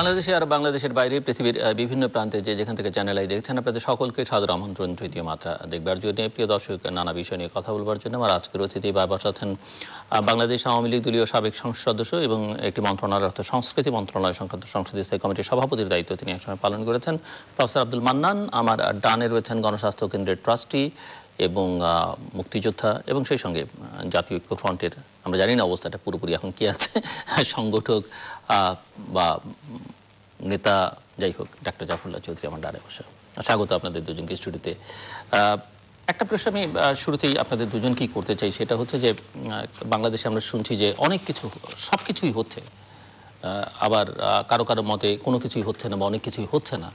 বাংলাদেশে আর বাংলাদেশের বাইরে পৃথিবীর বিভিন্ন প্রান্তে যে যেখান থেকে চ্যানেল আই দেখছেন আপনাদের সকলকে সাদর আমন্ত্রণ তৃতীয় মাত্রা দেখবার জন্য প্রিয় দর্শক নানা বিষয় নিয়ে কথা বলবার জন্য আমার আজকের অতিথি বা বসাচ্ছেন বাংলাদেশ আওয়ামী লীগ দলীয় সাবেক সংসদ সদস্য এবং একটি মন্ত্রণালয় অর্থাৎ সংস্কৃতি মন্ত্রণালয় সংক্রান্ত সংসদীয় স্থায়ী কমিটির সভাপতির দায়িত্ব তিনি একসময় পালন করেছেন প্রফেসর আব্দুল মান্নান আমার ডানে রয়েছেন গণস্বাস্থ্য কেন্দ্রের ট্রাস্টি এবং মুক্তিযোদ্ধা এবং সেই সঙ্গে জাতীয় ঐক্য ফ্রন্টের আমরা জানি না অবস্থাটা পুরোপুরি এখন কি আছে সংগঠক বা নেতা যাই হোক ডাক্তার জাফরুল্লাহ চৌধুরী আমার ডানে বসে স্বাগত আপনাদের দুজনকে স্টুডিওতে একটা প্রশ্ন আমি শুরুতেই আপনাদের দুজন কি করতে চাই সেটা হচ্ছে যে বাংলাদেশে আমরা শুনছি যে অনেক কিছু সব কিছুই হচ্ছে আবার কারো কারো মতে কোনো কিছুই হচ্ছে না বা অনেক কিছুই হচ্ছে না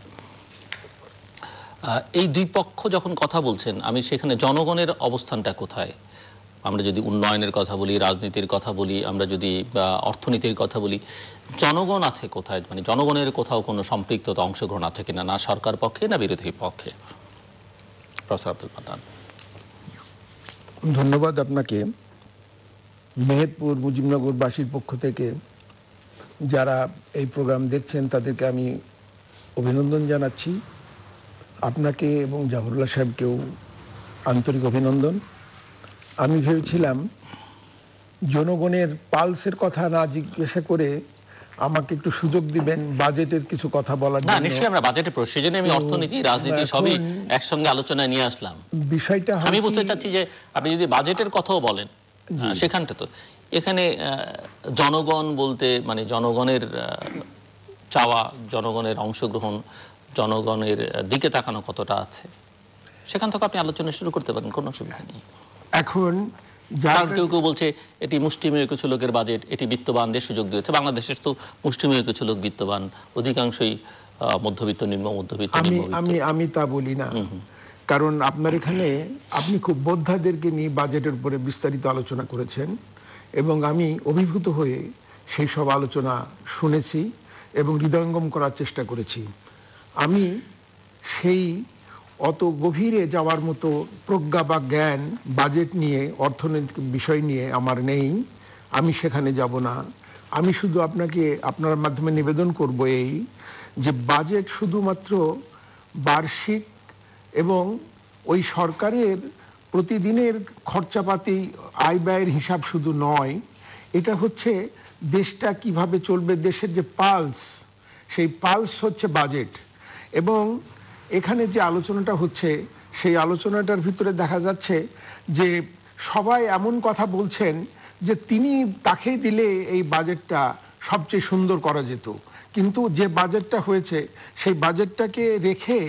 এই দুই পক্ষ যখন কথা বলছেন আমি সেখানে জনগণের অবস্থানটা কোথায় আমরা যদি উন্নয়নের কথা বলি রাজনীতির কথা বলি আমরা যদি অর্থনীতির কথা বলি জনগণ আছে কোথায় মানে জনগণের কোথাও কোনো সম্পৃক্ততা অংশগ্রহণ আছে কিনা না সরকার পক্ষে না বিরোধী পক্ষে প্রফেসর আব্দুল মান্নান ধন্যবাদ আপনাকে মেহেরপুর মুজিবনগরবাসীর পক্ষ থেকে যারা এই প্রোগ্রাম দেখছেন তাদেরকে আমি অভিনন্দন জানাচ্ছি আপনাকে এবং জাহরুল্লাহ সাহেবকেও আন্তরিক অভিনন্দন আমি ভেবেছিলাম জনগণের পালসের কথা না জিজ্ঞাসা করে আমাকে একটু সুযোগ দিবেন বাজেটের কিছু কথা বলার জন্য নিশ্চয়ই আমরা বাজেটে সেজন্য আমি অর্থনীতি রাজনীতি সবই একসঙ্গে আলোচনায় নিয়ে আসলাম বিষয়টা আমি বুঝতে চাচ্ছি যে আপনি যদি বাজেটের কথাও বলেন সেখানটা তো এখানে জনগণ বলতে মানে জনগণের চাওয়া জনগণের অংশগ্রহণ জনগণের দিকে তাকানো কতটা আছে সেখান থেকে আপনি আলোচনা শুরু করতে পারেন কোনো অসুবিধা নেই এখন কেউ কেউ বলছে এটি মুষ্টিমেয় কিছু লোকের বাজেট এটি বিত্তবানদের সুযোগ দিয়েছে বাংলাদেশের তো মুষ্টিমেয় কিছু লোক বিত্তবান অধিকাংশই মধ্যবিত্ত নিম্ন মধ্যবিত্ত আমি আমি আমি তা বলি না কারণ আপনার এখানে আপনি খুব বোদ্ধাদেরকে নিয়ে বাজেটের উপরে বিস্তারিত আলোচনা করেছেন এবং আমি অভিভূত হয়ে সেই সব আলোচনা শুনেছি এবং হৃদয়ঙ্গম করার চেষ্টা করেছি আমি সেই অত গভীরে যাওয়ার মতো প্রজ্ঞা বা জ্ঞান বাজেট নিয়ে অর্থনৈতিক বিষয় নিয়ে আমার নেই আমি সেখানে যাব না আমি শুধু আপনাকে আপনার মাধ্যমে নিবেদন করব এই যে বাজেট শুধুমাত্র বার্ষিক এবং ওই সরকারের প্রতিদিনের খরচাপাতি আয় ব্যয়ের হিসাব শুধু নয় এটা হচ্ছে দেশটা কিভাবে চলবে দেশের যে পালস সেই পালস হচ্ছে বাজেট এবং এখানে যে আলোচনাটা হচ্ছে সেই আলোচনাটার ভিতরে দেখা যাচ্ছে যে সবাই এমন কথা বলছেন যে তিনি তাকেই দিলে এই বাজেটটা সবচেয়ে সুন্দর করা যেত কিন্তু যে বাজেটটা হয়েছে সেই বাজেটটাকে রেখে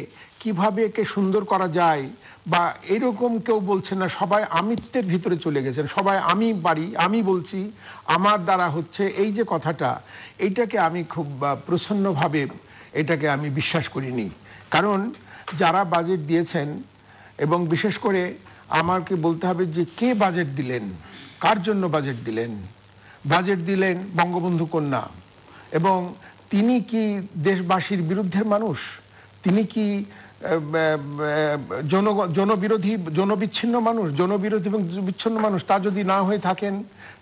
কিভাবে একে সুন্দর করা যায় বা এরকম কেউ বলছে না সবাই আমিত্বের ভিতরে চলে গেছেন সবাই আমি পারি আমি বলছি আমার দ্বারা হচ্ছে এই যে কথাটা এইটাকে আমি খুব প্রসন্নভাবে এটাকে আমি বিশ্বাস করিনি কারণ যারা বাজেট দিয়েছেন এবং বিশেষ করে আমাকে বলতে হবে যে কে বাজেট দিলেন কার জন্য বাজেট দিলেন বাজেট দিলেন বঙ্গবন্ধু কন্যা এবং তিনি কি দেশবাসীর বিরুদ্ধের মানুষ তিনি কি জন জনবিরোধী জনবিচ্ছিন্ন মানুষ জনবিরোধী এবং বিচ্ছিন্ন মানুষ তা যদি না হয়ে থাকেন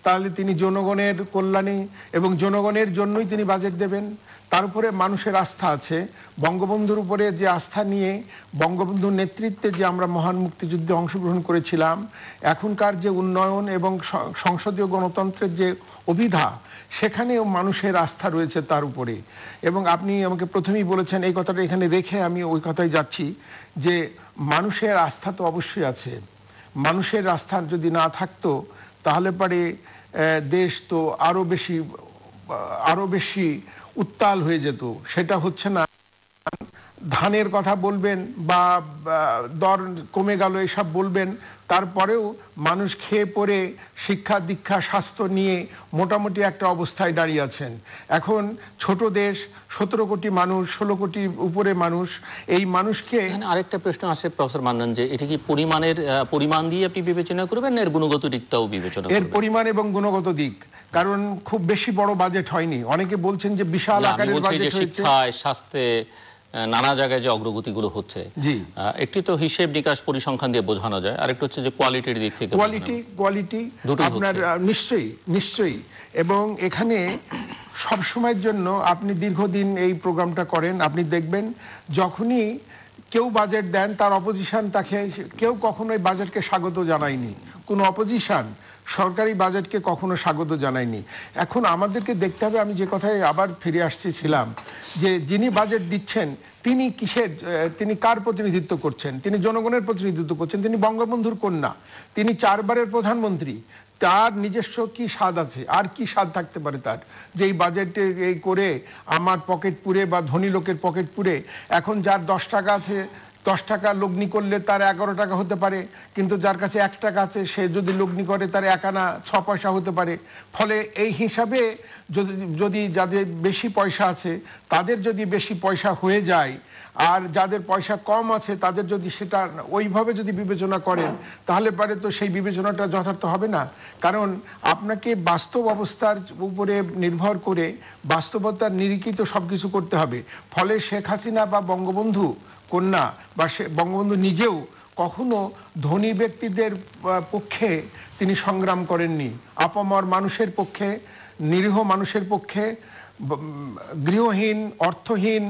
তাহলে তিনি জনগণের কল্যাণে এবং জনগণের জন্যই তিনি বাজেট দেবেন তার উপরে মানুষের আস্থা আছে বঙ্গবন্ধুর উপরে যে আস্থা নিয়ে বঙ্গবন্ধুর নেতৃত্বে যে আমরা মহান মুক্তিযুদ্ধে অংশগ্রহণ করেছিলাম এখনকার যে উন্নয়ন এবং সংসদীয় গণতন্ত্রের যে অভিধা সেখানেও মানুষের আস্থা রয়েছে তার উপরে এবং আপনি আমাকে প্রথমেই বলেছেন এই কথাটা এখানে রেখে আমি ওই কথায় যাচ্ছি যে মানুষের আস্থা তো অবশ্যই আছে মানুষের আস্থা যদি না থাকতো তাহলে পরে দেশ তো আরও বেশি আরও বেশি উত্তাল হয়ে যেত সেটা হচ্ছে না ধানের কথা বলবেন বা দর কমে গেল এসব বলবেন তারপরেও মানুষ খেয়ে পরে শিক্ষা দীক্ষা স্বাস্থ্য নিয়ে মোটামুটি একটা অবস্থায় দাঁড়িয়ে আছেন এখন ছোট দেশ সতেরো কোটি মানুষ ষোলো কোটি উপরে মানুষ এই মানুষকে আরেকটা প্রশ্ন আসে প্রফেসর মান্নান যে এটা কি পরিমাণের পরিমাণ দিয়ে আপনি বিবেচনা করবেন এর গুণগত দিকটাও বিবেচনা এর পরিমাণ এবং গুণগত দিক কারণ খুব বেশি বড় বাজেট হয়নি অনেকে বলছেন যে বিশাল আকারের বাজেট হয়েছে শিক্ষায় স্বাস্থ্যে নানা জায়গায় যে অগ্রগতিগুলো হচ্ছে একটি তো হিসেব নিকাশ পরিসংখ্যান দিয়ে বোঝানো যায় আরেকটা হচ্ছে যে কোয়ালিটির দিক থেকে কোয়ালিটি কোয়ালিটি আপনার নিশ্চয়ই নিশ্চয়ই এবং এখানে সব সময়ের জন্য আপনি দীর্ঘদিন এই প্রোগ্রামটা করেন আপনি দেখবেন যখনই কেউ বাজেট দেন তার অপোজিশন তাকে কেউ কখনোই বাজেটকে স্বাগত জানায়নি কোনো অপোজিশন সরকারি বাজেটকে কখনো স্বাগত জানায়নি এখন আমাদেরকে দেখতে হবে আমি যে কথায় আবার ফিরে আসছিলাম যে যিনি বাজেট দিচ্ছেন তিনি কিসের তিনি কার প্রতিনিধিত্ব করছেন তিনি জনগণের প্রতিনিধিত্ব করছেন তিনি বঙ্গবন্ধুর কন্যা তিনি চারবারের প্রধানমন্ত্রী তার নিজস্ব কি স্বাদ আছে আর কি স্বাদ থাকতে পারে তার যেই বাজেটে এই করে আমার পকেট পুরে বা ধনী লোকের পকেট পুরে এখন যার দশ টাকা আছে দশ টাকা লগ্নি করলে তার এগারো টাকা হতে পারে কিন্তু যার কাছে এক টাকা আছে সে যদি লগ্নি করে তার একানা ছ পয়সা হতে পারে ফলে এই হিসাবে যদি যদি যাদের বেশি পয়সা আছে তাদের যদি বেশি পয়সা হয়ে যায় আর যাদের পয়সা কম আছে তাদের যদি সেটা ওইভাবে যদি বিবেচনা করেন তাহলে পারে তো সেই বিবেচনাটা যথার্থ হবে না কারণ আপনাকে বাস্তব অবস্থার উপরে নির্ভর করে বাস্তবতার নিরীক্ষিত সব কিছু করতে হবে ফলে শেখ হাসিনা বা বঙ্গবন্ধু কন্যা বা সে বঙ্গবন্ধু নিজেও কখনো ধনী ব্যক্তিদের পক্ষে তিনি সংগ্রাম করেননি আপামর মানুষের পক্ষে নিরীহ মানুষের পক্ষে গৃহহীন অর্থহীন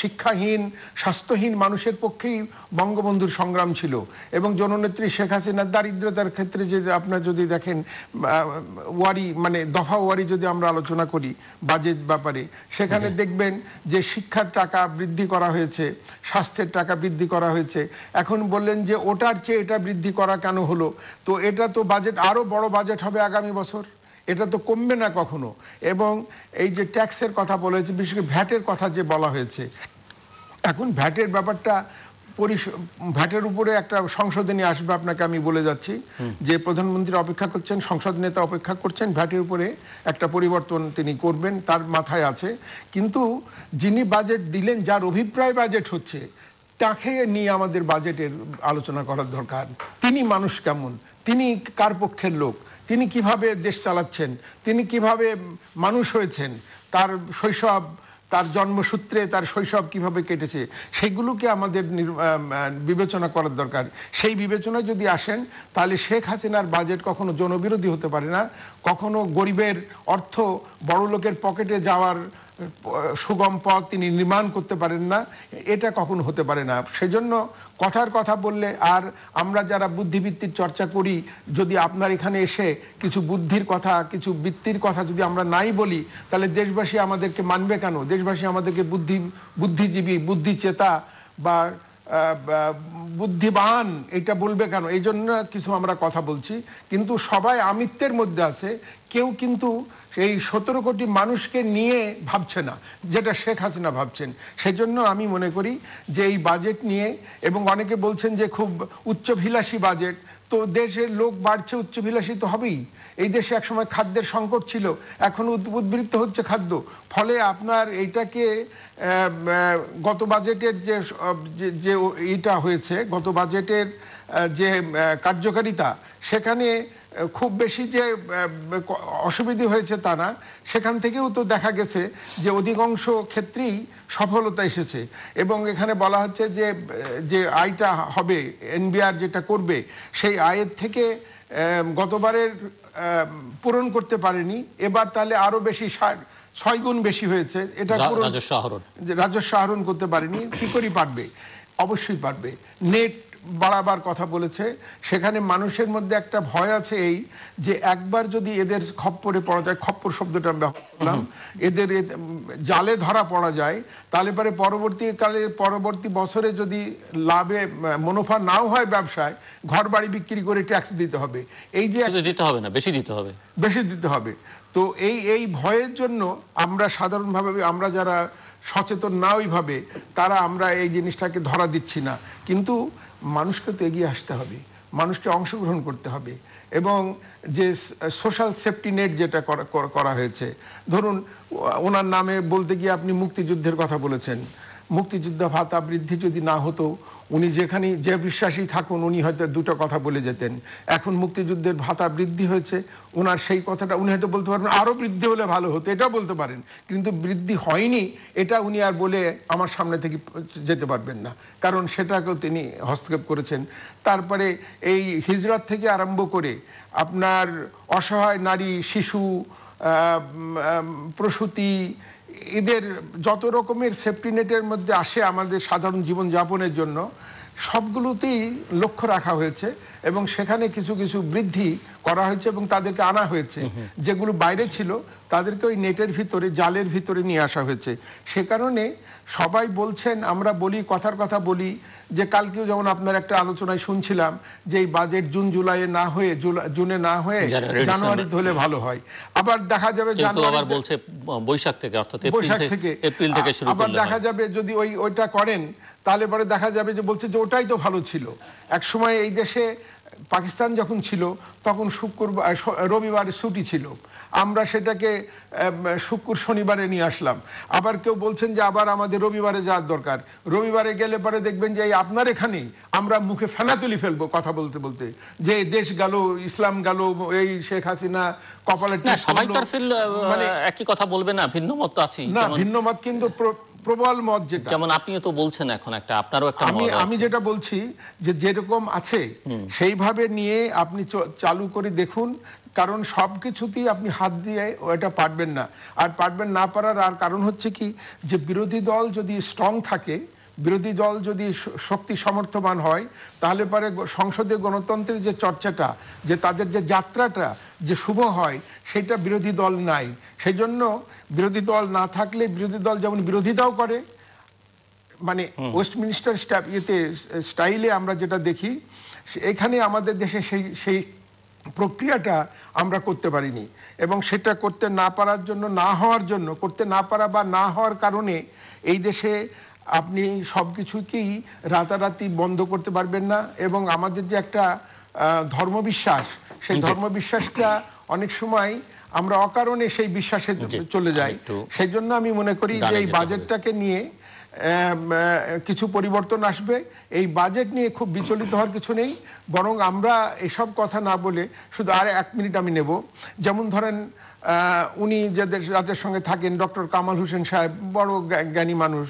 শিক্ষাহীন স্বাস্থ্যহীন মানুষের পক্ষেই বঙ্গবন্ধুর সংগ্রাম ছিল এবং জননেত্রী শেখ হাসিনার দারিদ্রতার ক্ষেত্রে যে আপনার যদি দেখেন ওয়ারি মানে দফা ওয়ারি যদি আমরা আলোচনা করি বাজেট ব্যাপারে সেখানে দেখবেন যে শিক্ষার টাকা বৃদ্ধি করা হয়েছে স্বাস্থ্যের টাকা বৃদ্ধি করা হয়েছে এখন বললেন যে ওটার চেয়ে এটা বৃদ্ধি করা কেন হলো তো এটা তো বাজেট আরও বড় বাজেট হবে আগামী বছর এটা তো কমবে না কখনো এবং এই যে ট্যাক্সের কথা বলা হয়েছে বিশেষ করে ভ্যাটের কথা যে বলা হয়েছে এখন ভ্যাটের ব্যাপারটা পরিশ ভ্যাটের উপরে একটা সংশোধনী নিয়ে আসবে আপনাকে আমি বলে যাচ্ছি যে প্রধানমন্ত্রী অপেক্ষা করছেন সংসদ নেতা অপেক্ষা করছেন ভ্যাটের উপরে একটা পরিবর্তন তিনি করবেন তার মাথায় আছে কিন্তু যিনি বাজেট দিলেন যার অভিপ্রায় বাজেট হচ্ছে তাকে নিয়ে আমাদের বাজেটের আলোচনা করার দরকার তিনি মানুষ কেমন তিনি কার পক্ষের লোক তিনি কিভাবে দেশ চালাচ্ছেন তিনি কিভাবে মানুষ হয়েছেন তার শৈশব তার জন্মসূত্রে তার শৈশব কিভাবে কেটেছে সেগুলোকে আমাদের বিবেচনা করার দরকার সেই বিবেচনায় যদি আসেন তাহলে শেখ হাসিনার বাজেট কখনো জনবিরোধী হতে পারে না কখনো গরিবের অর্থ বড় লোকের পকেটে যাওয়ার সুগম পথ তিনি নির্মাণ করতে পারেন না এটা কখন হতে পারে না সেজন্য কথার কথা বললে আর আমরা যারা বুদ্ধিবৃত্তির চর্চা করি যদি আপনার এখানে এসে কিছু বুদ্ধির কথা কিছু বৃত্তির কথা যদি আমরা নাই বলি তাহলে দেশবাসী আমাদেরকে মানবে কেন দেশবাসী আমাদেরকে বুদ্ধি বুদ্ধিজীবী বুদ্ধিচেতা বা বুদ্ধিবান এটা বলবে কেন এই জন্য কিছু আমরা কথা বলছি কিন্তু সবাই আমিত্বের মধ্যে আছে কেউ কিন্তু এই সতেরো কোটি মানুষকে নিয়ে ভাবছে না যেটা শেখ হাসিনা ভাবছেন সেজন্য আমি মনে করি যে এই বাজেট নিয়ে এবং অনেকে বলছেন যে খুব উচ্চভিলাষী বাজেট তো দেশের লোক বাড়ছে উচ্চভিলাষী তো হবেই এই দেশে একসময় খাদ্যের সংকট ছিল এখন উদ্বৃত্ত হচ্ছে খাদ্য ফলে আপনার এইটাকে গত বাজেটের যে যে এটা হয়েছে গত বাজেটের যে কার্যকারিতা সেখানে খুব বেশি যে অসুবিধে হয়েছে তা না সেখান থেকেও তো দেখা গেছে যে অধিকাংশ ক্ষেত্রেই সফলতা এসেছে এবং এখানে বলা হচ্ছে যে যে আয়টা হবে এনবিআর যেটা করবে সেই আয়ের থেকে গতবারের পূরণ করতে পারেনি এবার তাহলে আরও বেশি ছয় গুণ বেশি হয়েছে এটা রাজস্ব আহরণ করতে পারেনি কি করি পারবে অবশ্যই পারবে নেট বাড়াবার কথা বলেছে সেখানে মানুষের মধ্যে একটা ভয় আছে এই যে একবার যদি এদের খপ্পরে পড়া যায় খপ্পর শব্দটা আমি করলাম এদের জালে ধরা পড়া যায় তাহলে পরে পরবর্তীকালে পরবর্তী বছরে যদি লাভে মুনাফা নাও হয় ব্যবসায় ঘর বাড়ি বিক্রি করে ট্যাক্স দিতে হবে এই যে দিতে হবে না বেশি দিতে হবে বেশি দিতে হবে তো এই এই ভয়ের জন্য আমরা সাধারণভাবে আমরা যারা সচেতন না ওইভাবে তারা আমরা এই জিনিসটাকে ধরা দিচ্ছি না কিন্তু মানুষকে তো এগিয়ে আসতে হবে মানুষকে অংশগ্রহণ করতে হবে এবং যে সোশ্যাল সেফটি নেট যেটা করা হয়েছে ধরুন ওনার নামে বলতে গিয়ে আপনি মুক্তিযুদ্ধের কথা বলেছেন মুক্তিযুদ্ধ ভাতা বৃদ্ধি যদি না হতো উনি যেখানে যে বিশ্বাসী থাকুন উনি হয়তো দুটো কথা বলে যেতেন এখন মুক্তিযুদ্ধের ভাতা বৃদ্ধি হয়েছে ওনার সেই কথাটা উনি হয়তো বলতে পারবেন আরও বৃদ্ধি হলে ভালো হতো এটাও বলতে পারেন কিন্তু বৃদ্ধি হয়নি এটা উনি আর বলে আমার সামনে থেকে যেতে পারবেন না কারণ সেটাকেও তিনি হস্তক্ষেপ করেছেন তারপরে এই হিজরত থেকে আরম্ভ করে আপনার অসহায় নারী শিশু প্রসূতি এদের যত রকমের সেফটি নেটের মধ্যে আসে আমাদের সাধারণ জীবনযাপনের জন্য সবগুলোতেই লক্ষ্য রাখা হয়েছে এবং সেখানে কিছু কিছু বৃদ্ধি করা হয়েছে এবং তাদেরকে আনা হয়েছে যেগুলো বাইরে ছিল তাদেরকে ওই নেটের ভিতরে জালের ভিতরে নিয়ে আসা হয়েছে সে কারণে সবাই বলছেন আমরা বলি কথার কথা বলি যে কালকেও যেমন আপনার একটা আলোচনায় শুনছিলাম যে এই বাজেট জুন জুলাইয়ে না হয়ে জুনে না হয়ে জানুয়ারি হলে ভালো হয় আবার দেখা যাবে আবার বলছে বৈশাখ থেকে অর্থাৎ এপ্রিল থেকে আবার দেখা যাবে যদি ওই ওইটা করেন তাহলে পরে দেখা যাবে যে বলছে যে ওটাই তো ভালো ছিল এক সময় এই দেশে পাকিস্তান যখন ছিল তখন শুক্রবার রবিবার ছুটি ছিল আমরা সেটাকে শুক্র শনিবারে নিয়ে আসলাম আবার কেউ বলছেন যে আবার আমাদের রবিবারে যাওয়ার দরকার রবিবারে গেলে পরে দেখবেন যে আপনার এখানেই আমরা মুখে ফেনা তুলি ফেলবো কথা বলতে বলতে যে দেশ গেল ইসলাম গেল এই শেখ হাসিনা কপালে সবাই মানে একই কথা বলবে না ভিন্ন মত আছে না ভিন্ন মত কিন্তু প্রবল মত যেটা যেমন আপনিও তো বলছেন এখন একটা আপনারও একটা আমি আমি যেটা বলছি যে যেরকম আছে সেইভাবে নিয়ে আপনি চালু করে দেখুন কারণ সব কিছুতেই আপনি হাত দিয়ে এটা পারবেন না আর পারবেন না পারার আর কারণ হচ্ছে কি যে বিরোধী দল যদি স্ট্রং থাকে বিরোধী দল যদি শক্তি সমর্থবান হয় তাহলে পরে সংসদে গণতন্ত্রের যে চর্চাটা যে তাদের যে যাত্রাটা যে শুভ হয় সেটা বিরোধী দল নাই সেই জন্য বিরোধী দল না থাকলে বিরোধী দল যেমন বিরোধিতাও করে মানে ওয়েস্টমিনিস্টার স্টাইলে আমরা যেটা দেখি এখানে আমাদের দেশে সেই সেই প্রক্রিয়াটা আমরা করতে পারিনি এবং সেটা করতে না পারার জন্য না হওয়ার জন্য করতে না পারা বা না হওয়ার কারণে এই দেশে আপনি সব কিছুকেই রাতারাতি বন্ধ করতে পারবেন না এবং আমাদের যে একটা ধর্মবিশ্বাস সেই ধর্মবিশ্বাসটা অনেক সময় আমরা অকারণে সেই বিশ্বাসে চলে যাই সেই জন্য আমি মনে করি যে এই বাজেটটাকে নিয়ে কিছু পরিবর্তন আসবে এই বাজেট নিয়ে খুব বিচলিত হওয়ার কিছু নেই বরং আমরা এসব কথা না বলে শুধু আর এক মিনিট আমি নেব যেমন ধরেন উনি যাদের যাদের সঙ্গে থাকেন ডক্টর কামাল হোসেন সাহেব বড় জ্ঞানী মানুষ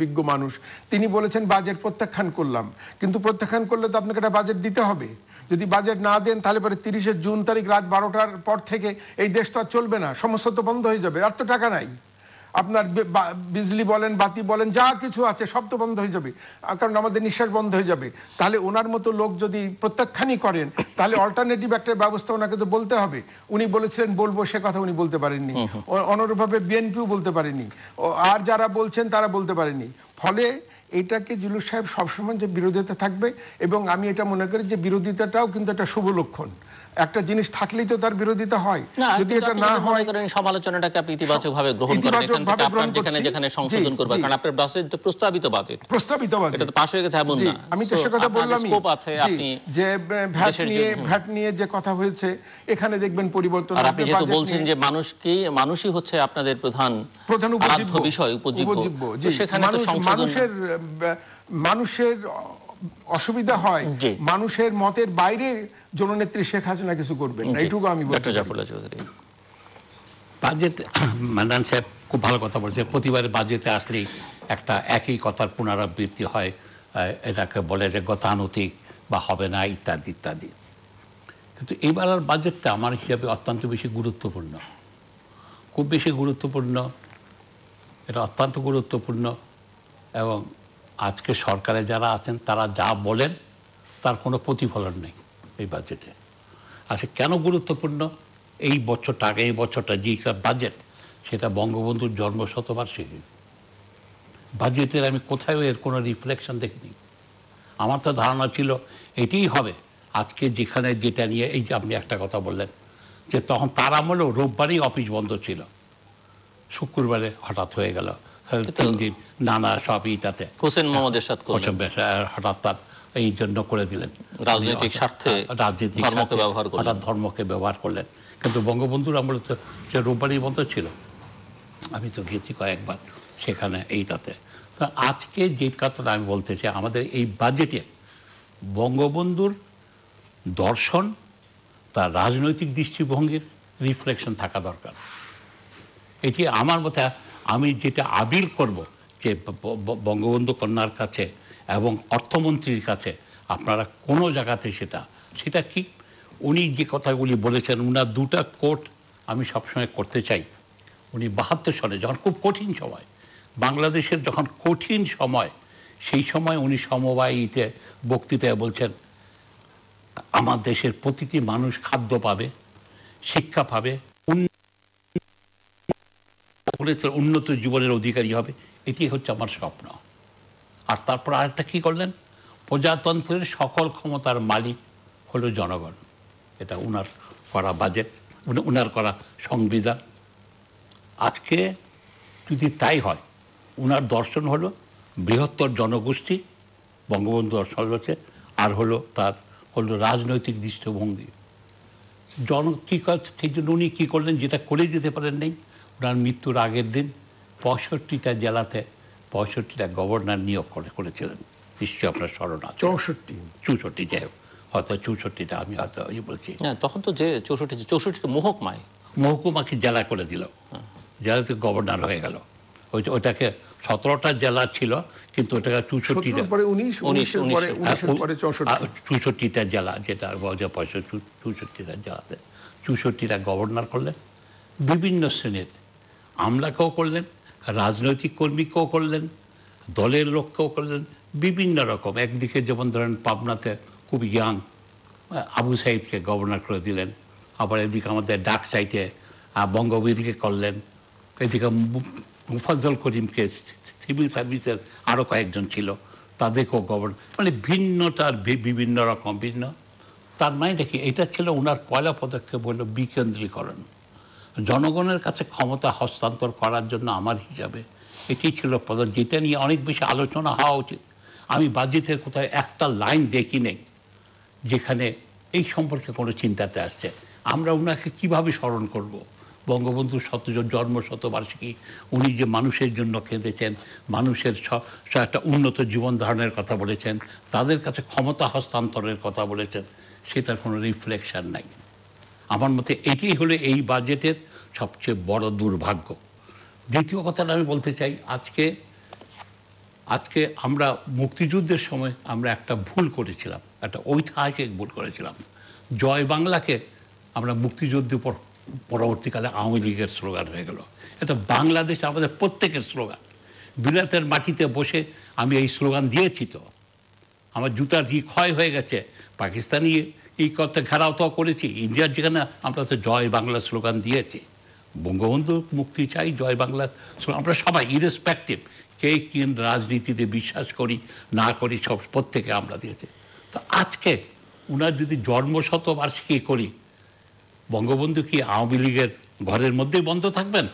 বিজ্ঞ মানুষ তিনি বলেছেন বাজেট প্রত্যাখ্যান করলাম কিন্তু প্রত্যাখ্যান করলে তো আপনাকে একটা বাজেট দিতে হবে যদি বাজেট না দেন তাহলে পরে তিরিশে জুন তারিখ রাত বারোটার পর থেকে এই দেশ তো আর চলবে না সমস্ত তো বন্ধ হয়ে যাবে আর তো টাকা নাই আপনার বিজলি বলেন বাতি বলেন যা কিছু আছে সব তো বন্ধ হয়ে যাবে কারণ আমাদের নিঃশ্বাস বন্ধ হয়ে যাবে তাহলে ওনার মতো লোক যদি প্রত্যাখ্যানই করেন তাহলে অল্টারনেটিভ একটা ব্যবস্থা ওনাকে তো বলতে হবে উনি বলেছিলেন বলবো সে কথা উনি বলতে পারেননি অনুরূপভাবে বিএনপিও বলতে পারেনি আর যারা বলছেন তারা বলতে পারেনি ফলে এটাকে জুলুস সাহেব সবসময় যে বিরোধিতা থাকবে এবং আমি এটা মনে করি যে বিরোধিতাটাও কিন্তু একটা শুভ লক্ষণ একটা জিনিস থাকলেই তো তার বিরোধিতা হয় যদি এটা না হয় করেন সমালোচনাটাকে আপনি গ্রহণ করেন এখান থেকে যেখানে যেখানে সংশোধন করবেন কারণ আপনার বাজেট তো প্রস্তাবিত বাজেট প্রস্তাবিত বাজেট এটা তো পাশ হয়ে গেছে এমন না আমি তো কথা স্কোপ আছে আপনি যে ভ্যাট নিয়ে ভ্যাট নিয়ে যে কথা হয়েছে এখানে দেখবেন পরিবর্তন আর আপনি বলছেন যে মানুষকে মানুষই হচ্ছে আপনাদের প্রধান প্রধান উপজীব্য বিষয় উপজীব্য সেখানে তো সংশোধন মানুষের মানুষের অসুবিধা হয় মানুষের মতের বাইরে জননেত্রী শেখ হাসিনা কিছু করবেন না এইটুকু আমি ডক্টর জাফরুল্লাহ চৌধুরী বাজেট মান্নান সাহেব খুব ভালো কথা বলছে প্রতিবার বাজেটে আসলেই একটা একই কথার পুনরাবৃত্তি হয় এটাকে বলে যে গতানুতিক বা হবে না ইত্যাদি ইত্যাদি কিন্তু এইবার আর বাজেটটা আমার হিসাবে অত্যন্ত বেশি গুরুত্বপূর্ণ খুব বেশি গুরুত্বপূর্ণ এটা অত্যন্ত গুরুত্বপূর্ণ এবং আজকে সরকারে যারা আছেন তারা যা বলেন তার কোনো প্রতিফলন নেই এই বাজেটে আচ্ছা কেন গুরুত্বপূর্ণ এই বছরটা আগে এই বছরটা যে বাজেট সেটা বঙ্গবন্ধুর জন্ম শতবার্ষিকী বাজেটের আমি কোথায়ও এর কোনো রিফ্লেকশন দেখিনি আমার তো ধারণা ছিল এটিই হবে আজকে যেখানে যেটা নিয়ে এই যে আপনি একটা কথা বললেন যে তখন তার আমলেও রোববারই অফিস বন্ধ ছিল শুক্রবারে হঠাৎ হয়ে গেল নানা হোসেন হঠাৎ তার এই জন্য করে দিলেন রাজনৈতিক স্বার্থে ধর্মকে ব্যবহার করলেন হঠাৎ ধর্মকে ব্যবহার করলেন কিন্তু বঙ্গবন্ধুর আমলে তো সে রোববারই বন্ধ ছিল আমি তো গেছি কয়েকবার সেখানে এইটাতে তো আজকে যে কথাটা আমি বলতে চাই আমাদের এই বাজেটে বঙ্গবন্ধুর দর্শন তার রাজনৈতিক দৃষ্টিভঙ্গির রিফ্লেকশন থাকা দরকার এটি আমার মতে আমি যেটা আবির করব যে বঙ্গবন্ধু কন্যার কাছে এবং অর্থমন্ত্রীর কাছে আপনারা কোনো জায়গাতে সেটা সেটা কি উনি যে কথাগুলি বলেছেন উনার দুটা কোট আমি সবসময় করতে চাই উনি বাহাত্তর সালে যখন খুব কঠিন সময় বাংলাদেশের যখন কঠিন সময় সেই সময় উনি সমবায়ীতে বক্তৃতায় বলছেন আমার দেশের প্রতিটি মানুষ খাদ্য পাবে শিক্ষা পাবে হলে তার উন্নত জীবনের অধিকারী হবে এটি হচ্ছে আমার স্বপ্ন আর তারপর আরেকটা কী করলেন প্রজাতন্ত্রের সকল ক্ষমতার মালিক হল জনগণ এটা উনার করা বাজেট উনার করা সংবিধান আজকে যদি তাই হয় উনার দর্শন হলো বৃহত্তর জনগোষ্ঠী বঙ্গবন্ধু দর্শন রয়েছে আর হলো তার হলো রাজনৈতিক দৃষ্টিভঙ্গি জন কী সেই জন্য উনি কী করলেন যেটা করে যেতে পারেন নেই ওনার মৃত্যুর আগের দিন পঁয়ষট্টিটা জেলাতে পঁয়ষট্টিটা গভর্নর নিয়োগ করে করেছিলেন নিশ্চয়ই আপনার স্মরণ আছে চৌষট্টি চৌষট্টি যাই হোক হয়তো চৌষট্টিটা আমি হয়তো ইয়ে বলছি হ্যাঁ তখন তো যে চৌষট্টি চৌষট্টি মহকুমায় মহকুমাকে জেলা করে দিল জেলাতে গভর্নর হয়ে গেল ওই ওটাকে সতেরোটা জেলা ছিল কিন্তু ওটাকে চৌষট্টিটা চৌষট্টিটা জেলা যেটা পয়সা চৌষট্টিটা জেলাতে চৌষট্টিটা গভর্নর করলেন বিভিন্ন শ্রেণীর আমলাকেও করলেন রাজনৈতিক কর্মীকেও করলেন দলের লোককেও করলেন বিভিন্ন রকম একদিকে যেমন ধরেন পাবনাতে খুব ইয়াং আবু সাইদকে গভর্নর করে দিলেন আবার এদিকে আমাদের ডাক সাইটে বঙ্গবীরকে করলেন এদিকে মুফাজ্জল করিমকে সিভিল সার্ভিসের আরও কয়েকজন ছিল তাদেরকেও গভর্ন মানে ভিন্নটার বিভিন্ন রকম ভিন্ন তার মানে দেখি এটা ছিল ওনার পয়লা পদক্ষেপ হল বিকেন্দ্রীকরণ জনগণের কাছে ক্ষমতা হস্তান্তর করার জন্য আমার হিসাবে এটি ছিল প্রধান জিতে নিয়ে অনেক বেশি আলোচনা হওয়া উচিত আমি বাজেটের কোথায় একটা লাইন দেখি নেই যেখানে এই সম্পর্কে কোনো চিন্তাতে আসছে আমরা ওনাকে কিভাবে স্মরণ করব। বঙ্গবন্ধু শত জন্ম শতবার্ষিকী উনি যে মানুষের জন্য কেঁদেছেন মানুষের একটা উন্নত জীবন ধারণের কথা বলেছেন তাদের কাছে ক্ষমতা হস্তান্তরের কথা বলেছেন সেটার কোনো রিফ্লেকশান নাই আমার মতে এটি হলো এই বাজেটের সবচেয়ে বড় দুর্ভাগ্য দ্বিতীয় কথাটা আমি বলতে চাই আজকে আজকে আমরা মুক্তিযুদ্ধের সময় আমরা একটা ভুল করেছিলাম একটা ঐতিহাসিক ভুল করেছিলাম জয় বাংলাকে আমরা মুক্তিযুদ্ধ পরবর্তীকালে আওয়ামী লীগের স্লোগান হয়ে গেল এটা বাংলাদেশ আমাদের প্রত্যেকের স্লোগান বিলাতের মাটিতে বসে আমি এই স্লোগান দিয়েছি তো আমার জুতার কি ক্ষয় হয়ে গেছে পাকিস্তানি এই কথা ঘেরাও তো করেছি ইন্ডিয়ার যেখানে আমরা তো জয় বাংলা স্লোগান দিয়েছি বঙ্গবন্ধু মুক্তি চাই জয় বাংলা আমরা সবাই ইরেসপেক্টিভ কে কি রাজনীতিতে বিশ্বাস করি না করি সব প্রত্যেকে আমরা দিয়েছে তো আজকে ওনার যদি জন্মশতবার্ষিকী করি বঙ্গবন্ধু কি আওয়ামী লীগের ঘরের মধ্যেই বন্ধ থাকবেন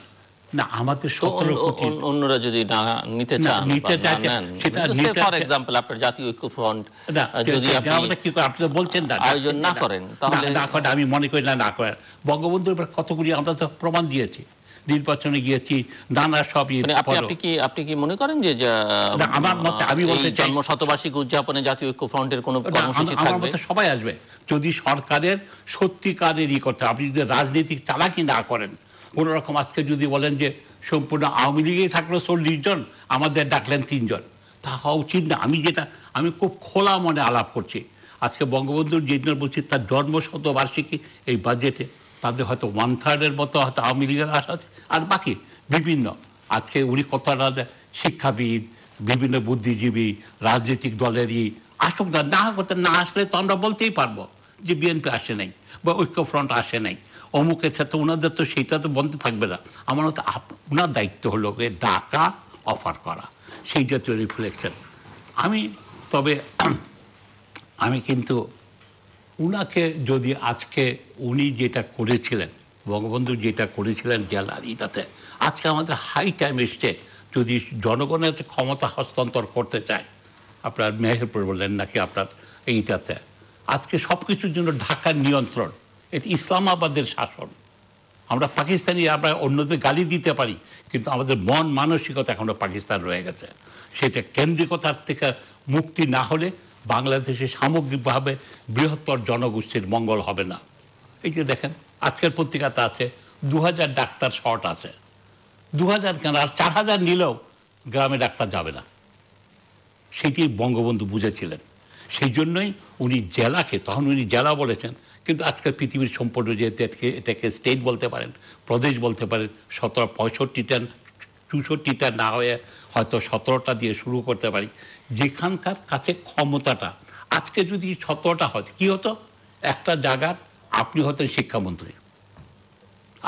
না আমাদের সতেরো কোটি অন্যরা যদি না নিতে চান নিতে সেটা মানে নিতে ফর এক্সাম্পল আপনার জাতীয় ঐক্য যদি আপনি আপনি তো বলছেন না আয়োজন না করেন তাহলে না করেন আমি মনে করি না না করেন বঙ্গবন্ধুর উপর কতগুলি আমরা তো প্রমাণ দিয়েছি নির্বাচনে গিয়েছি নানা সবই ইয়ে মানে আপনি কি আপনি কি মনে করেন যে আমার মতে আমি বলতে চাই জন্ম শতবার্ষিক উদযাপনে জাতীয় ঐক্য ফ্রন্টের কোনো কর্মসূচি থাকবে আমার মতে সবাই আসবে যদি সরকারের সত্যিকারের ই করতে আপনি যদি রাজনীতি চালাকি না করেন কোনোরকম আজকে যদি বলেন যে সম্পূর্ণ আওয়ামী লীগেই থাকলো চল্লিশ জন আমাদের ডাকলেন তিনজন তা হওয়া উচিত না আমি যেটা আমি খুব খোলা মনে আলাপ করছি আজকে বঙ্গবন্ধুর যেদিন বলছি তার জন্ম শতবার্ষিকী এই বাজেটে তাদের হয়তো ওয়ান থার্ডের মতো হয়তো আওয়ামী লীগের আশা আর বাকি বিভিন্ন আজকে উনি কথাটা শিক্ষাবিদ বিভিন্ন বুদ্ধিজীবী রাজনৈতিক দলেরই আসুক না না করতে না আসলে তো আমরা বলতেই পারবো যে বিএনপি আসে নাই বা ঐক্যফ্রন্ট আসে নাই অমুক সাথে তো ওনাদের তো সেইটা তো বন্ধ থাকবে না আমার তো আপনার দায়িত্ব হলো ডাকা অফার করা সেই জাতীয় রিফ্লেকশন আমি তবে আমি কিন্তু উনাকে যদি আজকে উনি যেটা করেছিলেন বঙ্গবন্ধু যেটা করেছিলেন গ্যালারিটাতে আজকে আমাদের হাই টাইম এসছে যদি জনগণের ক্ষমতা হস্তান্তর করতে চায় আপনার মেহেরপুর বললেন নাকি আপনার এইটাতে আজকে সব কিছুর জন্য ঢাকার নিয়ন্ত্রণ এটি ইসলামাবাদের শাসন আমরা পাকিস্তানি আমরা অন্যদের গালি দিতে পারি কিন্তু আমাদের মন মানসিকতা এখনও পাকিস্তান রয়ে গেছে সেটা কেন্দ্রিকতার থেকে মুক্তি না হলে বাংলাদেশে সামগ্রিকভাবে বৃহত্তর জনগোষ্ঠীর মঙ্গল হবে না এই যে দেখেন আজকের পত্রিকাতে আছে দু হাজার ডাক্তার শর্ট আছে দু হাজার কেন আর চার হাজার নিলেও গ্রামে ডাক্তার যাবে না সেটি বঙ্গবন্ধু বুঝেছিলেন সেই জন্যই উনি জেলাকে তখন উনি জেলা বলেছেন কিন্তু আজকাল পৃথিবীর সম্পূর্ণ যে এটাকে স্টেট বলতে পারেন প্রদেশ বলতে পারেন সতেরো পঁয়ষট্টিটা চৌষট্টিটা না হয়ে হয়তো সতেরোটা দিয়ে শুরু করতে পারি যেখানকার কাছে ক্ষমতাটা আজকে যদি সতেরোটা হয় কি হতো একটা জায়গার আপনি হতেন শিক্ষামন্ত্রী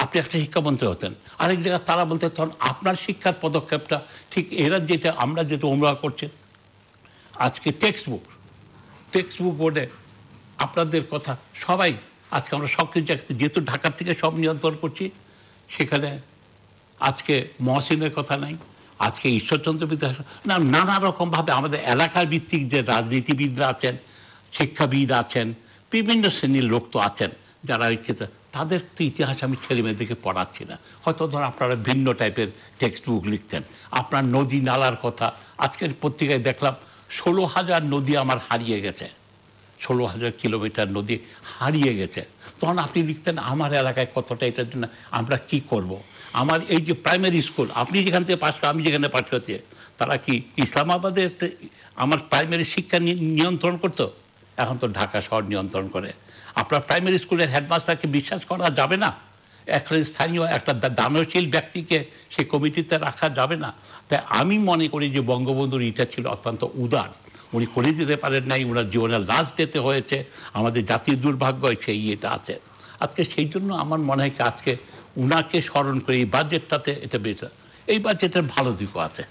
আপনি একটা শিক্ষামন্ত্রী হতেন আরেক জায়গায় তারা বলতে তখন আপনার শিক্ষার পদক্ষেপটা ঠিক এরা যেটা আমরা যেটা অনুরাগ করছি আজকে টেক্সট বুক টেক্সট বুক বোর্ডে আপনাদের কথা সবাই আজকে আমরা সব কিছু যেহেতু ঢাকার থেকে সব নিয়ন্ত্রণ করছি সেখানে আজকে মহসিনের কথা নাই আজকে ঈশ্বরচন্দ্র বিদ্যাসাগর না নানা রকমভাবে আমাদের এলাকার ভিত্তিক যে রাজনীতিবিদরা আছেন শিক্ষাবিদ আছেন বিভিন্ন শ্রেণীর লোক তো আছেন যারা এই ক্ষেত্রে তাদের তো ইতিহাস আমি ছেলে মেয়েদেরকে পড়াচ্ছি না হয়তো ধর আপনারা ভিন্ন টাইপের টেক্সট বুক লিখতেন আপনার নদী নালার কথা আজকের পত্রিকায় দেখলাম ষোলো হাজার নদী আমার হারিয়ে গেছে ষোলো হাজার কিলোমিটার নদী হারিয়ে গেছে তখন আপনি লিখতেন আমার এলাকায় কতটা এটার জন্য আমরা কি করব। আমার এই যে প্রাইমারি স্কুল আপনি যেখান থেকে পাশ আমি যেখানে পাশ করছি তারা কি ইসলামাবাদে আমার প্রাইমারি শিক্ষা নিয়ন্ত্রণ করতো এখন তো ঢাকা শহর নিয়ন্ত্রণ করে আপনার প্রাইমারি স্কুলের হেডমাস্টারকে বিশ্বাস করা যাবে না একটা স্থানীয় একটা দানশীল ব্যক্তিকে সে কমিটিতে রাখা যাবে না তাই আমি মনে করি যে বঙ্গবন্ধুর ইটা ছিল অত্যন্ত উদার উনি করে দিতে পারেন নাই ওনার জীবনের লাশ দিতে হয়েছে আমাদের জাতির দুর্ভাগ্য সেই এটা আছে আজকে সেই জন্য আমার মনে হয় আজকে উনাকে স্মরণ করে এই বাজেটটাতে এটা বেটার এই বাজেটের ভালো দিকও আছে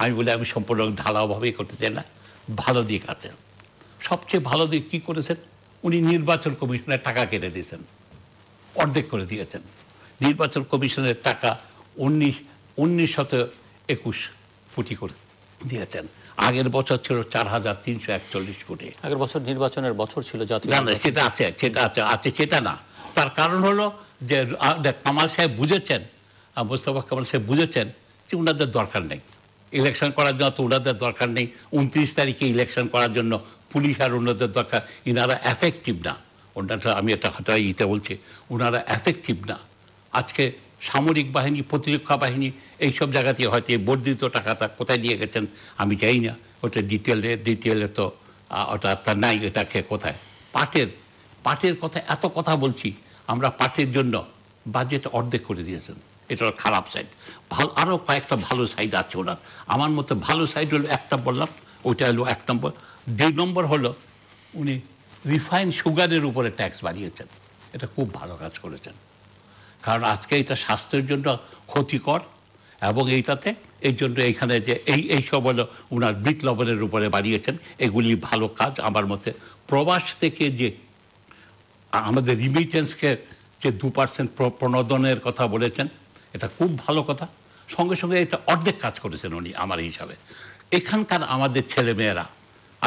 আমি বলি আমি সম্পূর্ণ ঢালাওভাবেই করতে চাই না ভালো দিক আছে সবচেয়ে ভালো দিক কী করেছেন উনি নির্বাচন কমিশনের টাকা কেটে দিয়েছেন অর্ধেক করে দিয়েছেন নির্বাচন কমিশনের টাকা উনিশ উনিশ শত একুশ কোটি করে দিয়েছেন আগের বছর ছিল চার হাজার তিনশো একচল্লিশ কোটি আগের বছর নির্বাচনের বছর ছিল জাতীয় না সেটা আছে সেটা আছে আছে সেটা না তার কারণ হলো যে কামাল সাহেব বুঝেছেন মোস্তফা কামাল সাহেব বুঝেছেন যে ওনাদের দরকার নেই ইলেকশন করার জন্য তো ওনাদের দরকার নেই উনত্রিশ তারিখে ইলেকশন করার জন্য পুলিশ আর ওনাদের দরকার ইনারা এফেক্টিভ না ওনারা আমি এটা হঠাৎ ইতে বলছি ওনারা এফেক্টিভ না আজকে সামরিক বাহিনী প্রতিরক্ষা বাহিনী এইসব জায়গাতে হয়তো এই বর্ধিত টাকাটা কোথায় দিয়ে গেছেন আমি চাই না ওটা ডিটেলে ডিটেলে তো ওটা আপনার নাই কে কোথায় পাটের পাটের কথা এত কথা বলছি আমরা পাটের জন্য বাজেট অর্ধেক করে দিয়েছেন এটা খারাপ সাইড ভালো আরও কয়েকটা ভালো সাইড আছে ওনার আমার মতো ভালো সাইড হলো একটা বললাম ওইটা হলো এক নম্বর দুই নম্বর হলো উনি রিফাইন সুগারের উপরে ট্যাক্স বাড়িয়েছেন এটা খুব ভালো কাজ করেছেন কারণ আজকে এটা স্বাস্থ্যের জন্য ক্ষতিকর এবং এইটাতে এই জন্য এইখানে যে এই এই হলো ওনার বিট লবণের উপরে বাড়িয়েছেন এগুলি ভালো কাজ আমার মতে প্রবাস থেকে যে আমাদের রিমিটেন্সকে যে দু পার্সেন্ট প্রণোদনের কথা বলেছেন এটা খুব ভালো কথা সঙ্গে সঙ্গে এটা অর্ধেক কাজ করেছেন উনি আমার হিসাবে এখানকার আমাদের ছেলেমেয়েরা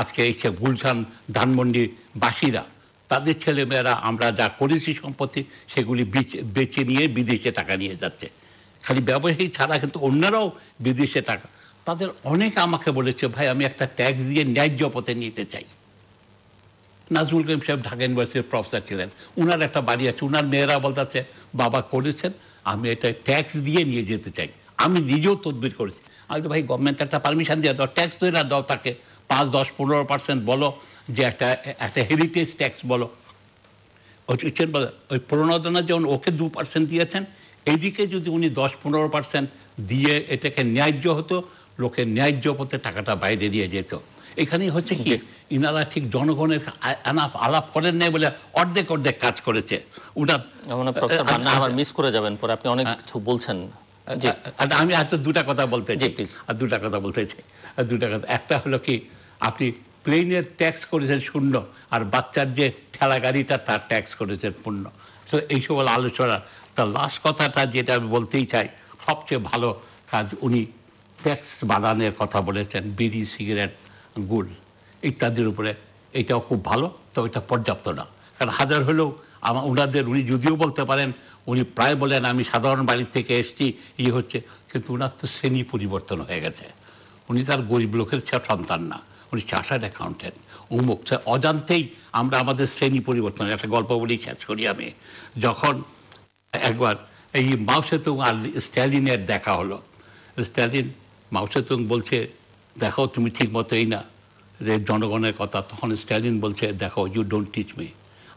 আজকে এই সে গুলশান ধানমন্ডি বাসীরা তাদের ছেলেমেয়েরা আমরা যা করেছি সম্পত্তি সেগুলি বেচে নিয়ে বিদেশে টাকা নিয়ে যাচ্ছে খালি ব্যবসায়ী ছাড়া কিন্তু অন্যরাও বিদেশে টাকা তাদের অনেক আমাকে বলেছে ভাই আমি একটা ট্যাক্স দিয়ে ন্যায্য পথে নিতে চাই নাজমুল করিম সাহেব ঢাকা ইউনিভার্সিটির প্রফেসর ছিলেন ওনার একটা বাড়ি আছে ওনার মেয়েরা বলতেছে বাবা করেছেন আমি এটা ট্যাক্স দিয়ে নিয়ে যেতে চাই আমি নিজেও তদবির করেছি আমি তো ভাই গভর্নমেন্ট একটা পারমিশন দিয়ে দাও ট্যাক্স তৈরি দাও তাকে পাঁচ দশ পনেরো পার্সেন্ট বলো যে একটা একটা হেরিটেজ ট্যাক্স বলো হচ্ছেন ওই প্রণোদনা যেমন ওকে দু পার্সেন্ট দিয়েছেন এইদিকে যদি উনি দশ পনেরো পার্সেন্ট দিয়ে এটাকে ন্যায্য হতো লোকের ন্যায্য পথে টাকাটা বাইরে দিয়ে যেত এখানেই হচ্ছে কি ইনারা ঠিক জনগণের আনাপ আলাপ করেন নাই বলে অর্ধেক অর্ধেক কাজ করেছে উনার মিস করে যাবেন পরে আপনি অনেক কিছু বলছেন আমি একটা দুটা কথা বলতে চাই আর দুটা কথা বলতে চাই আর দুটা কথা একটা হলো কি আপনি প্লেনের ট্যাক্স করেছেন শূন্য আর বাচ্চার যে ঠেলা গাড়িটা তার ট্যাক্স করেছেন পূর্ণ তো এই সকল আলোচনা তার লাস্ট কথাটা যেটা আমি বলতেই চাই সবচেয়ে ভালো কাজ উনি ট্যাক্স বাড়ানোর কথা বলেছেন বিড়ি সিগারেট গুড় ইত্যাদির উপরে এটাও খুব ভালো তো এটা পর্যাপ্ত না কারণ হাজার হলেও আমার ওনাদের উনি যদিও বলতে পারেন উনি প্রায় বলেন আমি সাধারণ বাড়ি থেকে এসছি ইয়ে হচ্ছে কিন্তু ওনার তো শ্রেণী পরিবর্তন হয়ে গেছে উনি তার গরিব লোকের সন্তান না উনি চার্টার্ড অ্যাকাউন্টেন্ট উমুক অজান্তেই আমরা আমাদের শ্রেণী পরিবর্তন একটা গল্প বলি শেষ করি আমি যখন একবার এই মাউসেতুং আর স্ট্যালিনের দেখা হলো স্ট্যালিন মাউসেতুং বলছে দেখো তুমি ঠিক মতোই না যে জনগণের কথা তখন স্ট্যালিন বলছে দেখো ইউ ডোন্ট টিচ মি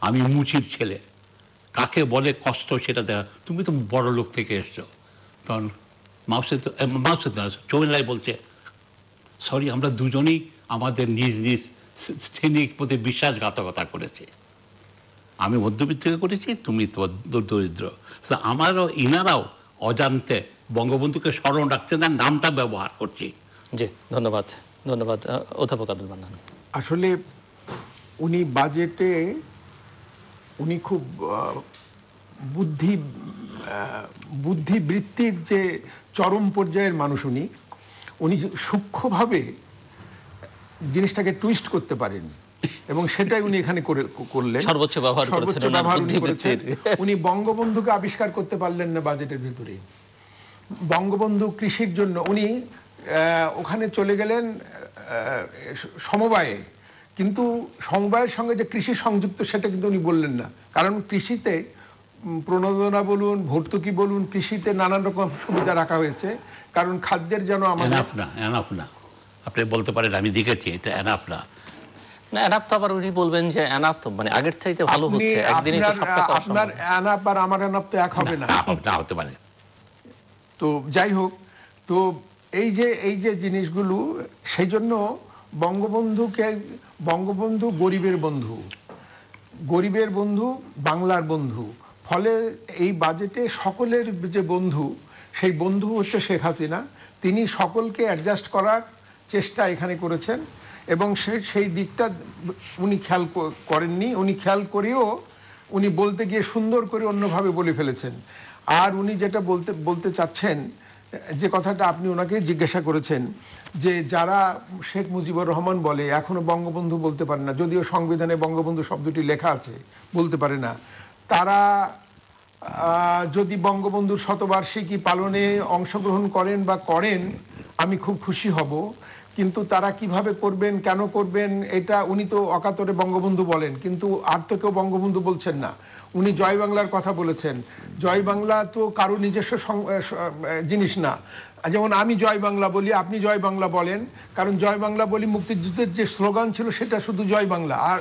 আমি মুচির ছেলে কাকে বলে কষ্ট সেটা দেখা তুমি তো বড় লোক থেকে এসছো তখন মাউসে তো চৌমিনাই বলছে সরি আমরা দুজনেই আমাদের নিজ নিজ শ্রেণীর প্রতি বিশ্বাসঘাতকতা করেছে আমি মধ্যবিত্তকে করেছি তুমি দরিদ্র আমারও ইনারাও অজান্তে বঙ্গবন্ধুকে স্মরণ রাখছে না নামটা ব্যবহার করছি জি ধন্যবাদ ধন্যবাদ অধ্যাপক আব্দুল মান্নান আসলে উনি বাজেটে উনি খুব বুদ্ধি বুদ্ধিবৃত্তির যে চরম পর্যায়ের মানুষ উনি উনি সূক্ষ্মভাবে জিনিসটাকে টুইস্ট করতে পারেন এবং সেটাই উনি এখানে করলেন সর্বোচ্চ ব্যবহার সর্বোচ্চ ব্যবহার উনি করেছেন উনি বঙ্গবন্ধুকে আবিষ্কার করতে পারলেন না বাজেটের ভিতরে বঙ্গবন্ধু কৃষির জন্য উনি ওখানে চলে গেলেন সমবায়ে কিন্তু সমবায়ের সঙ্গে যে কৃষি সংযুক্ত সেটা কিন্তু উনি বললেন না কারণ কৃষিতে প্রণোদনা বলুন ভর্তুকি বলুন কৃষিতে নানান রকম সুবিধা রাখা হয়েছে কারণ খাদ্যের যেন আমাদের আপনি বলতে পারেন আমি দেখেছি এটা এনাফ না না তো আবার উনি বলবেন যে তো মানে আগের চাইতে ভালো হচ্ছে একদিনই তো আপনার আর আমার তো এক হবে না না হতে পারে তো যাই হোক তো এই যে এই যে জিনিসগুলো সেই জন্য বঙ্গবন্ধুকে বঙ্গবন্ধু গরিবের বন্ধু গরিবের বন্ধু বাংলার বন্ধু ফলে এই বাজেটে সকলের যে বন্ধু সেই বন্ধু হচ্ছে শেখ হাসিনা তিনি সকলকে অ্যাডজাস্ট করার চেষ্টা এখানে করেছেন এবং সে সেই দিকটা উনি খেয়াল করেননি উনি খেয়াল করেও উনি বলতে গিয়ে সুন্দর করে অন্যভাবে বলে ফেলেছেন আর উনি যেটা বলতে বলতে চাচ্ছেন যে কথাটা আপনি ওনাকে জিজ্ঞাসা করেছেন যে যারা শেখ মুজিবুর রহমান বলে এখনও বঙ্গবন্ধু বলতে পারে না যদিও সংবিধানে বঙ্গবন্ধু শব্দটি লেখা আছে বলতে পারে না তারা যদি বঙ্গবন্ধুর শতবার্ষিকী পালনে অংশগ্রহণ করেন বা করেন আমি খুব খুশি হব কিন্তু তারা কিভাবে করবেন কেন করবেন এটা উনি তো অকাতরে বঙ্গবন্ধু বলেন কিন্তু আর তো কেউ বঙ্গবন্ধু বলছেন না উনি জয় বাংলার কথা বলেছেন জয় বাংলা তো কারো নিজস্ব জিনিস না যেমন আমি জয় বাংলা বলি আপনি জয় বাংলা বলেন কারণ জয় বাংলা বলি মুক্তিযুদ্ধের যে স্লোগান ছিল সেটা শুধু জয় বাংলা আর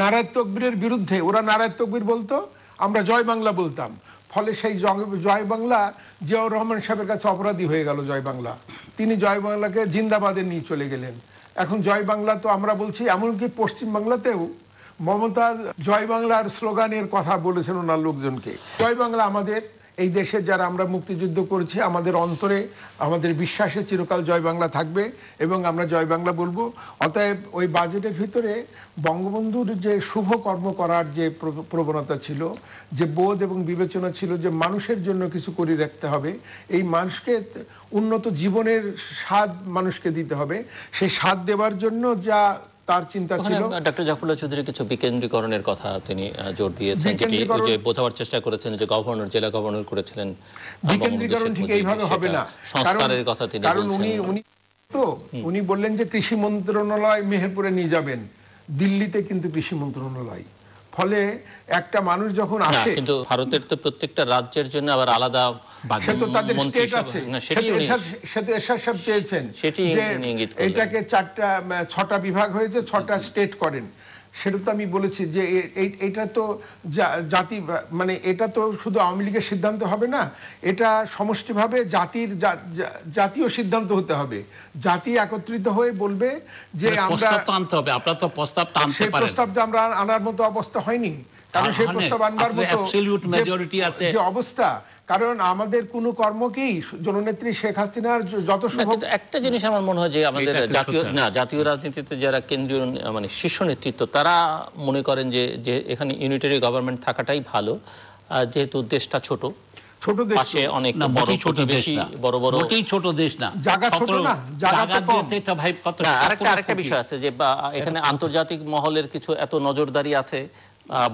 নারায়ণ তকবীরের বিরুদ্ধে ওরা নারায়ণ তকবীর বলতো আমরা জয় বাংলা বলতাম ফলে সেই জয় বাংলা জিয়াউর রহমান সাহেবের কাছে অপরাধী হয়ে গেল জয় বাংলা তিনি জয় বাংলাকে জিন্দাবাদে নিয়ে চলে গেলেন এখন জয় বাংলা তো আমরা বলছি এমনকি পশ্চিমবাংলাতেও মমতা জয় বাংলার স্লোগানের কথা বলেছেন ওনার লোকজনকে জয় বাংলা আমাদের এই দেশে যারা আমরা মুক্তিযুদ্ধ করেছি আমাদের অন্তরে আমাদের বিশ্বাসে চিরকাল জয় বাংলা থাকবে এবং আমরা জয় বাংলা বলবো অতএব ওই বাজেটের ভিতরে বঙ্গবন্ধুর যে শুভ কর্ম করার যে প্রবণতা ছিল যে বোধ এবং বিবেচনা ছিল যে মানুষের জন্য কিছু করে রাখতে হবে এই মানুষকে উন্নত জীবনের স্বাদ মানুষকে দিতে হবে সেই স্বাদ দেওয়ার জন্য যা তার চিন্তা ছিল ডক্টর জাফরুল্লাহ চৌধুরী কিছু বিকেন্দ্রীকরণের কথা তিনি জোর দিয়েছেন যেটি যে বোঝাবার চেষ্টা করেছেন যে গভর্নর জেলা গভর্নর করেছিলেন বিকেন্দ্রীকরণ ঠিক এইভাবে হবে না সংস্কারের কথা তিনি কারণ উনি উনি তো উনি বললেন যে কৃষি মন্ত্রণালয় মেহেরপুরে নিয়ে যাবেন দিল্লিতে কিন্তু কৃষি মন্ত্রণালয় ফলে একটা মানুষ যখন আসে কিন্তু ভারতের তো প্রত্যেকটা রাজ্যের জন্য আবার আলাদা সে তো তাদের সেটা এরশাদ এটাকে চারটা ছটা বিভাগ হয়েছে ছটা স্টেট করেন সেটা তো আমি বলেছি যে এটা তো জাতি মানে এটা তো শুধু আওয়ামী লীগের সিদ্ধান্ত হবে না এটা সমষ্টিভাবে জাতির জাতীয় সিদ্ধান্ত হতে হবে জাতি একত্রিত হয়ে বলবে যে মানে আমরা তো প্রস্তাব সেই প্রস্তাবটা আমরা আনার মতো অবস্থা হয়নি কারণ সেই মানে প্রস্তাব আনবার মতো যে অবস্থা কারণ আমাদের কোনো কি জননেত্রী শেখ হাসিনার যত একটা জিনিস আমার মনে হয় যে আমাদের জাতীয় না জাতীয় রাজনীতিতে যারা কেন্দ্রীয় মানে শীর্ষ নেতৃত্ব তারা মনে করেন যে যে এখানে ইউনিটারি গভর্নমেন্ট থাকাটাই ভালো যেহেতু দেশটা ছোট ছোট দেশ অনেক বড় ছোট দেশ বড় বড় ছোট দেশ না জায়গা ছোট না জায়গা কম এটা ভাই কত আরেকটা আরেকটা বিষয় আছে যে এখানে আন্তর্জাতিক মহলের কিছু এত নজরদারি আছে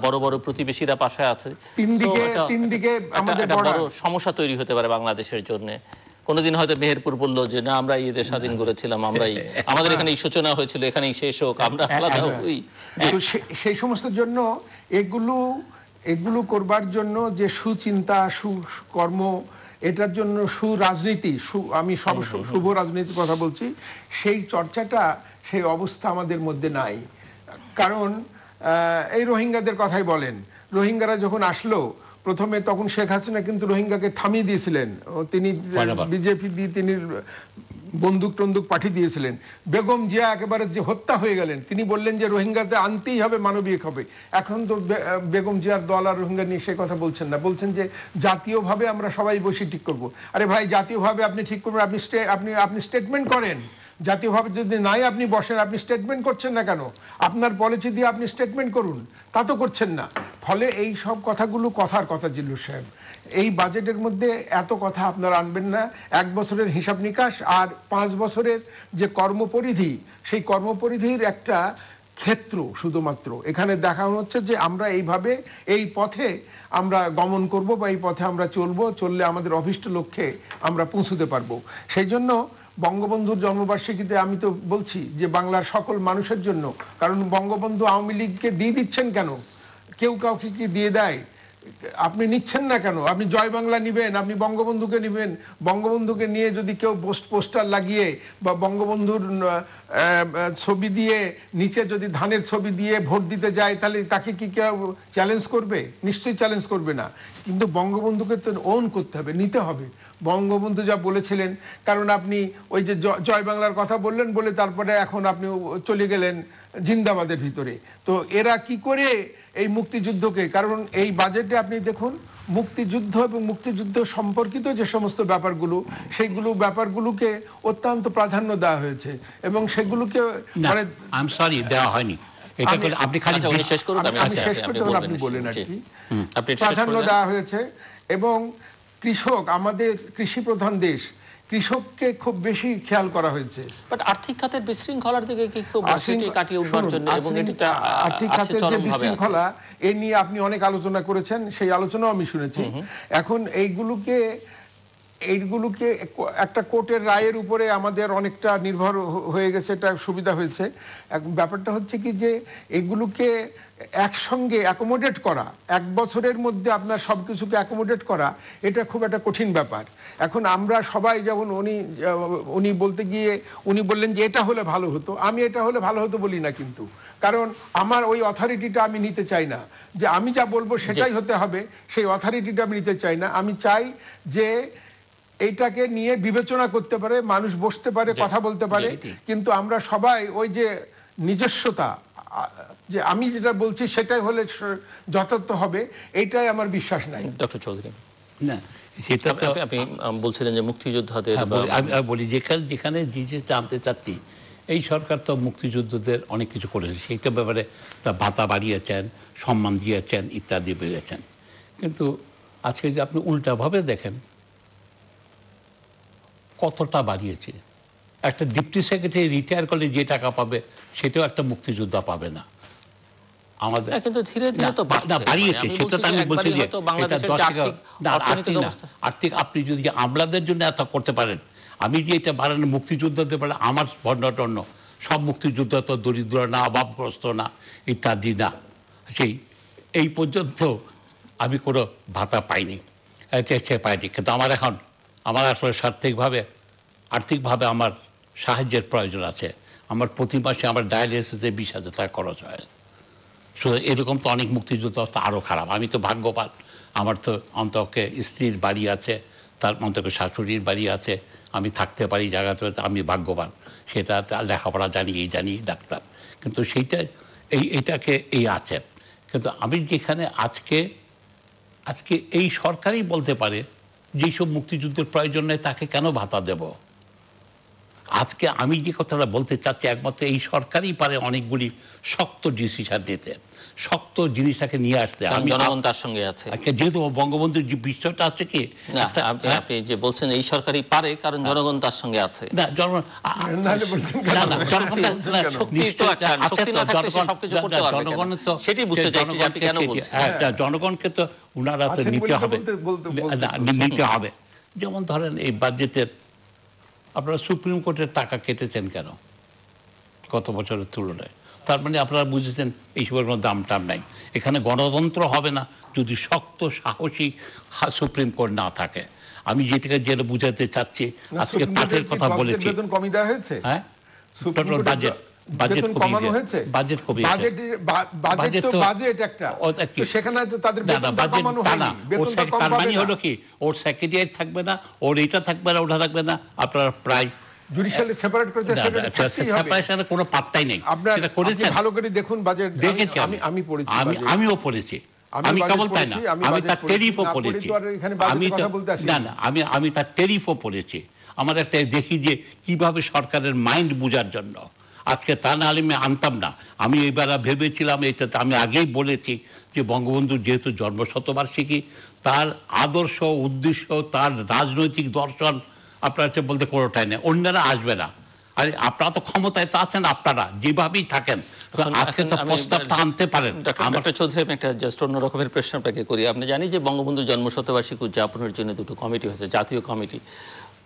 বড় বড় প্রতিবেশীরা পাশে আছে সমস্যা তৈরি হতে পারে বাংলাদেশের জন্য কোনদিন হয়তো মেহেরপুর বললো যে না আমরা এই স্বাধীন করেছিলাম আমরাই আমাদের এখানে সূচনা হয়েছিল এখানেই শেষ হোক আমরা হ্যাঁ, আলাদা হ্যাঁ। হই সেই সমস্ত জন্য এগুলো এগুলো করবার জন্য যে সুচিন্তা সুকর্ম এটার জন্য সুরাজনীতি সু আমি সব শুভ রাজনীতির কথা বলছি সেই চর্চাটা সেই অবস্থা আমাদের মধ্যে নাই কারণ এই রোহিঙ্গাদের কথাই বলেন রোহিঙ্গারা যখন আসলো প্রথমে তখন শেখ হাসিনা কিন্তু রোহিঙ্গাকে থামিয়ে দিয়েছিলেন তিনি বিজেপি দিয়ে তিনি বন্দুক টন্দুক পাঠিয়ে দিয়েছিলেন বেগম জিয়া একেবারে যে হত্যা হয়ে গেলেন তিনি বললেন যে রোহিঙ্গাতে আনতেই হবে মানবিক হবে এখন তো বেগম জিয়ার দল আর রোহিঙ্গা নিয়ে সে কথা বলছেন না বলছেন যে জাতীয়ভাবে আমরা সবাই বসে ঠিক করব আরে ভাই জাতীয়ভাবে আপনি ঠিক করবেন আপনি আপনি আপনি স্টেটমেন্ট করেন জাতীয়ভাবে যদি নাই আপনি বসেন আপনি স্টেটমেন্ট করছেন না কেন আপনার পলিসি দিয়ে আপনি স্টেটমেন্ট করুন তা তো করছেন না ফলে এই সব কথাগুলো কথার কথা জিল্লু সাহেব এই বাজেটের মধ্যে এত কথা আপনারা আনবেন না এক বছরের হিসাব নিকাশ আর পাঁচ বছরের যে কর্মপরিধি সেই কর্মপরিধির একটা ক্ষেত্র শুধুমাত্র এখানে দেখানো হচ্ছে যে আমরা এইভাবে এই পথে আমরা গমন করব বা এই পথে আমরা চলব চললে আমাদের অভিষ্ট লক্ষ্যে আমরা পৌঁছতে পারবো সেই জন্য বঙ্গবন্ধুর জন্মবার্ষিকীতে আমি তো বলছি যে বাংলার সকল মানুষের জন্য কারণ বঙ্গবন্ধু আওয়ামী লীগকে দিয়ে দিচ্ছেন কেন কেউ কাউকে কি দিয়ে দেয় আপনি নিচ্ছেন না কেন আপনি জয় বাংলা নিবেন আপনি বঙ্গবন্ধুকে নিবেন বঙ্গবন্ধুকে নিয়ে যদি কেউ পোস্টার লাগিয়ে বা বঙ্গবন্ধুর ছবি দিয়ে নিচে যদি ধানের ছবি দিয়ে ভোট দিতে যায় তাহলে তাকে কি কেউ চ্যালেঞ্জ করবে নিশ্চয়ই চ্যালেঞ্জ করবে না কিন্তু বঙ্গবন্ধুকে তো ওন করতে হবে নিতে হবে বঙ্গবন্ধু যা বলেছিলেন কারণ আপনি ওই যে জয় বাংলার কথা বললেন বলে তারপরে এখন আপনি চলে গেলেন জিন্দাবাদের ভিতরে তো এরা কি করে এই মুক্তিযুদ্ধকে কারণ এই বাজেটে আপনি দেখুন মুক্তিযুদ্ধ এবং মুক্তিযুদ্ধ সম্পর্কিত যে সমস্ত ব্যাপারগুলো সেইগুলো ব্যাপারগুলোকে অত্যন্ত প্রাধান্য দেওয়া হয়েছে এবং সেগুলোকে মানে সরি দেওয়া হয়নি আচ্ছা, আচ্ছা, প্রাধান্য দেওয়া হয়েছে এবং কৃষক আমাদের কৃষি প্রধান দেশ কৃষককে খুব বেশি খেয়াল করা হয়েছে আর্থিক খাতের বিশৃঙ্খলার দিকে আর্থিক খাতের যে বিশৃঙ্খলা এ নিয়ে আপনি অনেক আলোচনা করেছেন সেই আলোচনাও আমি শুনেছি এখন এইগুলোকে এইগুলোকে একটা কোর্টের রায়ের উপরে আমাদের অনেকটা নির্ভর হয়ে গেছে এটা সুবিধা হয়েছে ব্যাপারটা হচ্ছে কি যে এগুলোকে একসঙ্গে অ্যাকোমোডেট করা এক বছরের মধ্যে আপনার সব কিছুকে অ্যাকোমোডেট করা এটা খুব একটা কঠিন ব্যাপার এখন আমরা সবাই যেমন উনি উনি বলতে গিয়ে উনি বললেন যে এটা হলে ভালো হতো আমি এটা হলে ভালো হতো বলি না কিন্তু কারণ আমার ওই অথরিটিটা আমি নিতে চাই না যে আমি যা বলবো সেটাই হতে হবে সেই অথরিটিটা আমি নিতে চাই না আমি চাই যে এটাকে নিয়ে বিবেচনা করতে পারে মানুষ বসতে পারে কথা বলতে পারে কিন্তু আমরা সবাই ওই যে নিজস্বতা যে আমি যেটা বলছি সেটাই হলে যথার্থ হবে এটাই আমার বিশ্বাস নাই ডক্টর চৌধুরী আপনি বলছিলেন যে মুক্তিযোদ্ধাদের হ্যাঁ, বলি যেখানে যেখানে যে যে জানতে চাচ্ছি এই সরকার তো মুক্তিযুদ্ধদের অনেক কিছু করেছে সেইটা ব্যাপারে তা ভাতা বাড়িয়েছেন সম্মান দিয়েছেন ইত্যাদি বেড়েছেন কিন্তু আজকে যে আপনি উল্টাভাবে দেখেন কতটা বাড়িয়েছে একটা ডিপটি সেক্রেটারি রিটায়ার করলে যে টাকা পাবে সেটাও একটা মুক্তিযোদ্ধা পাবে না আমাদের করতে পারেন আমি যে এটা বাড়ানো পারে আমার ভণ্ডাটন্য সব মুক্তিযোদ্ধা তো দরিদ্র না অভাবগ্রস্ত না ইত্যাদি না সেই এই পর্যন্ত আমি কোনো ভাতা পাইনি পাইনি কিন্তু আমার এখন আমার আসলে সার্থিকভাবে আর্থিকভাবে আমার সাহায্যের প্রয়োজন আছে আমার প্রতি মাসে আমার ডায়ালিসিসে বিশ হাজার টাকা খরচ হয় সো এরকম তো অনেক মুক্তিযুদ্ধ আরও খারাপ আমি তো ভাগ্যবান আমার তো অন্তকে স্ত্রীর বাড়ি আছে তার অন্তকে শাশুড়ির বাড়ি আছে আমি থাকতে পারি জায়গাতে আমি ভাগ্যবান সেটা লেখাপড়া জানি এই জানি ডাক্তার কিন্তু সেইটা এই এটাকে এই আছে কিন্তু আমি যেখানে আজকে আজকে এই সরকারই বলতে পারে যেই সব মুক্তিযুদ্ধের প্রয়োজন নেই তাকে কেন ভাতা দেব আজকে আমি যে কথাটা বলতে চাচ্ছি একমাত্র এই সরকারই পারে অনেকগুলি শক্ত ডিসিশন নিতে শক্ত জিনিস তাকে নিয়ে আসতে আমি জনগণ তার সঙ্গে আছে আচ্ছা, যেহেতু বঙ্গবন্ধুর যে বিষয়টা আছে কি হ্যাঁ? আপনি যে বলছেন এই সরকারই পারে কারণ হ্যাঁ। জনগণ তার সঙ্গে আছে জনগণকে তো উনারা তো আচ্ছা, নিতে হবে নিতে হবে যেমন ধরেন এই বাজেটের আপনারা সুপ্রিম কোর্টের টাকা কেটেছেন কেন কত বছরের তুলনায় তার মানে আপনারা বুঝেছেন এইসবের কোনো দাম টাম নাই এখানে গণতন্ত্র হবে না যদি শক্ত সাহসী সুপ্রিম কোর্ট না থাকে আমি যেটাকে যেটা বুঝাতে চাচ্ছি আজকে কাঠের কথা বলেছি ওর মানে থাকবে না ওর এটা থাকবে না ওটা থাকবে না আপনারা প্রায় জুডিশিয়ালি সেপারেট করেছে সেটা কোনো পাত্তাই নেই সেটা ভালো করে দেখুন বাজেট দেখেছি আমি আমি পড়েছি আমি আমিও পড়েছি আমি কেবল তাই না আমি তার টেরিফও পড়েছি আমি না না আমি আমি তার টেরিফও পড়েছি আমার একটা দেখি যে কিভাবে সরকারের মাইন্ড বোঝার জন্য আজকে তা না আমি আনতাম না আমি এবার ভেবেছিলাম এটা আমি আগেই বলেছি যে বঙ্গবন্ধু যেহেতু জন্মশতবার্ষিকী তার আদর্শ উদ্দেশ্য তার রাজনৈতিক দর্শন আপনারা হচ্ছে বলতে কোনোটাই নেই অন্যরা আসবে না আর আপনারা তো ক্ষমতায় তো আছেন আপনারা যেভাবেই থাকেন কমিটি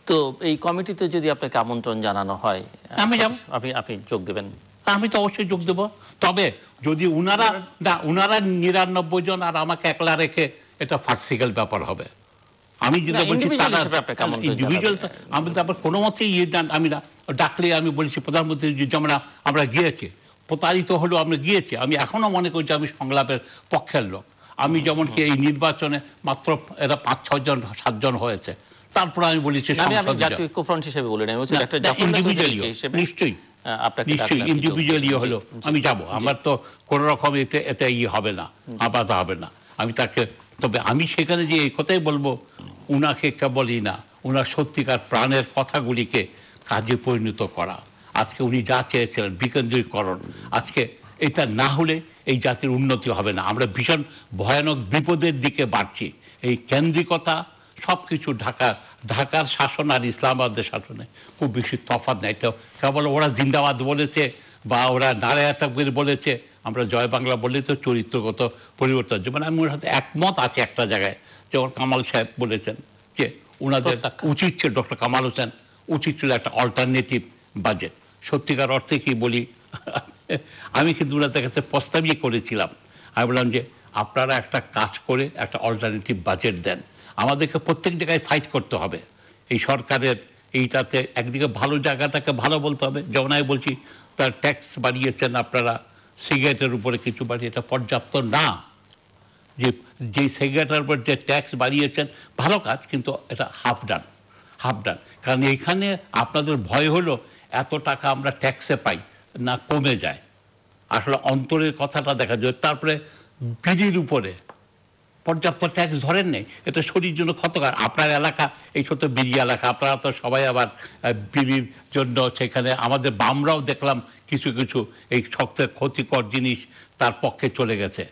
তো এই কমিটিতে যদি আপনাকে আমন্ত্রণ জানানো হয় আমি আপনি আপনি যোগ আমি তো অবশ্যই যোগ তবে যদি উনারা উনারা নিরানব্বই জন আর আমাকে একলা রেখে এটা ফার্সিক্যাল ব্যাপার হবে আমি যেটা বলছি ইন্ডিভিজুয়াল আমি তারপর কোনো মতেই ইয়ে আমি না ডাকলে আমি বলছি প্রধানমন্ত্রী যেমন আমরা গিয়েছি প্রতারিত হলো আমরা গিয়েছি আমি এখনও মনে করছি আমি সংলাপের পক্ষের লোক আমি যেমন কি এই নির্বাচনে মাত্র এরা পাঁচ ছজন সাতজন হয়েছে তারপর আমি বলেছি নিশ্চয়ই নিশ্চয়ই ইন্ডিভিজুয়াল ইয়ে হলো আমি যাব আমার তো কোনো রকম এতে এতে ইয়ে হবে না আপাতত হবে না আমি তাকে তবে আমি সেখানে যে এই কথাই বলবো উনাকে কেবলই না উনার সত্যিকার প্রাণের কথাগুলিকে কাজে পরিণত করা আজকে উনি যা চেয়েছিলেন বিকেন্দ্রীকরণ আজকে এটা না হলে এই জাতির উন্নতি হবে না আমরা ভীষণ ভয়ানক বিপদের দিকে বাড়ছি এই কেন্দ্রিকতা সব কিছু ঢাকা ঢাকার শাসন আর ইসলামাবাদের শাসনে খুব বেশি তফাৎ নেই তো কেবল ওরা জিন্দাবাদ বলেছে বা ওরা নারায়ণ বলেছে আমরা জয় বাংলা বললেই তো চরিত্রগত পরিবর্তন মানে আমি ওনার সাথে একমত আছে একটা জায়গায় যেমন কামাল সাহেব বলেছেন যে ওনাদের উচিত ছিল ডক্টর কামাল হোসেন উচিত ছিল একটা অল্টারনেটিভ বাজেট সত্যিকার অর্থে কি বলি আমি কিন্তু ওনাদের কাছে প্রস্তাবই করেছিলাম আমি বললাম যে আপনারা একটা কাজ করে একটা অল্টারনেটিভ বাজেট দেন আমাদেরকে প্রত্যেক জায়গায় ফাইট করতে হবে এই সরকারের এইটাতে একদিকে ভালো জায়গাটাকে ভালো বলতে হবে যেমন আমি বলছি তার ট্যাক্স বাড়িয়েছেন আপনারা সিগারেটের উপরে কিছু বাড়িয়ে এটা পর্যাপ্ত না যে যে সিগারেটের উপর যে ট্যাক্স বাড়িয়েছেন ভালো কাজ কিন্তু এটা হাফ ডান হাফ ডান কারণ এইখানে আপনাদের ভয় হলো এত টাকা আমরা ট্যাক্সে পাই না কমে যায় আসলে অন্তরের কথাটা দেখা যায় তারপরে বিড়ির উপরে পর্যাপ্ত ট্যাক্স ধরেন নেই এটা শরীর জন্য ক্ষতকার আপনার এলাকা এই ছোট বিড়ি এলাকা আপনারা তো সবাই আবার বিড়ির জন্য সেখানে আমাদের বামরাও দেখলাম কিছু কিছু এই শক্ত ক্ষতিকর জিনিস তার পক্ষে চলে গেছে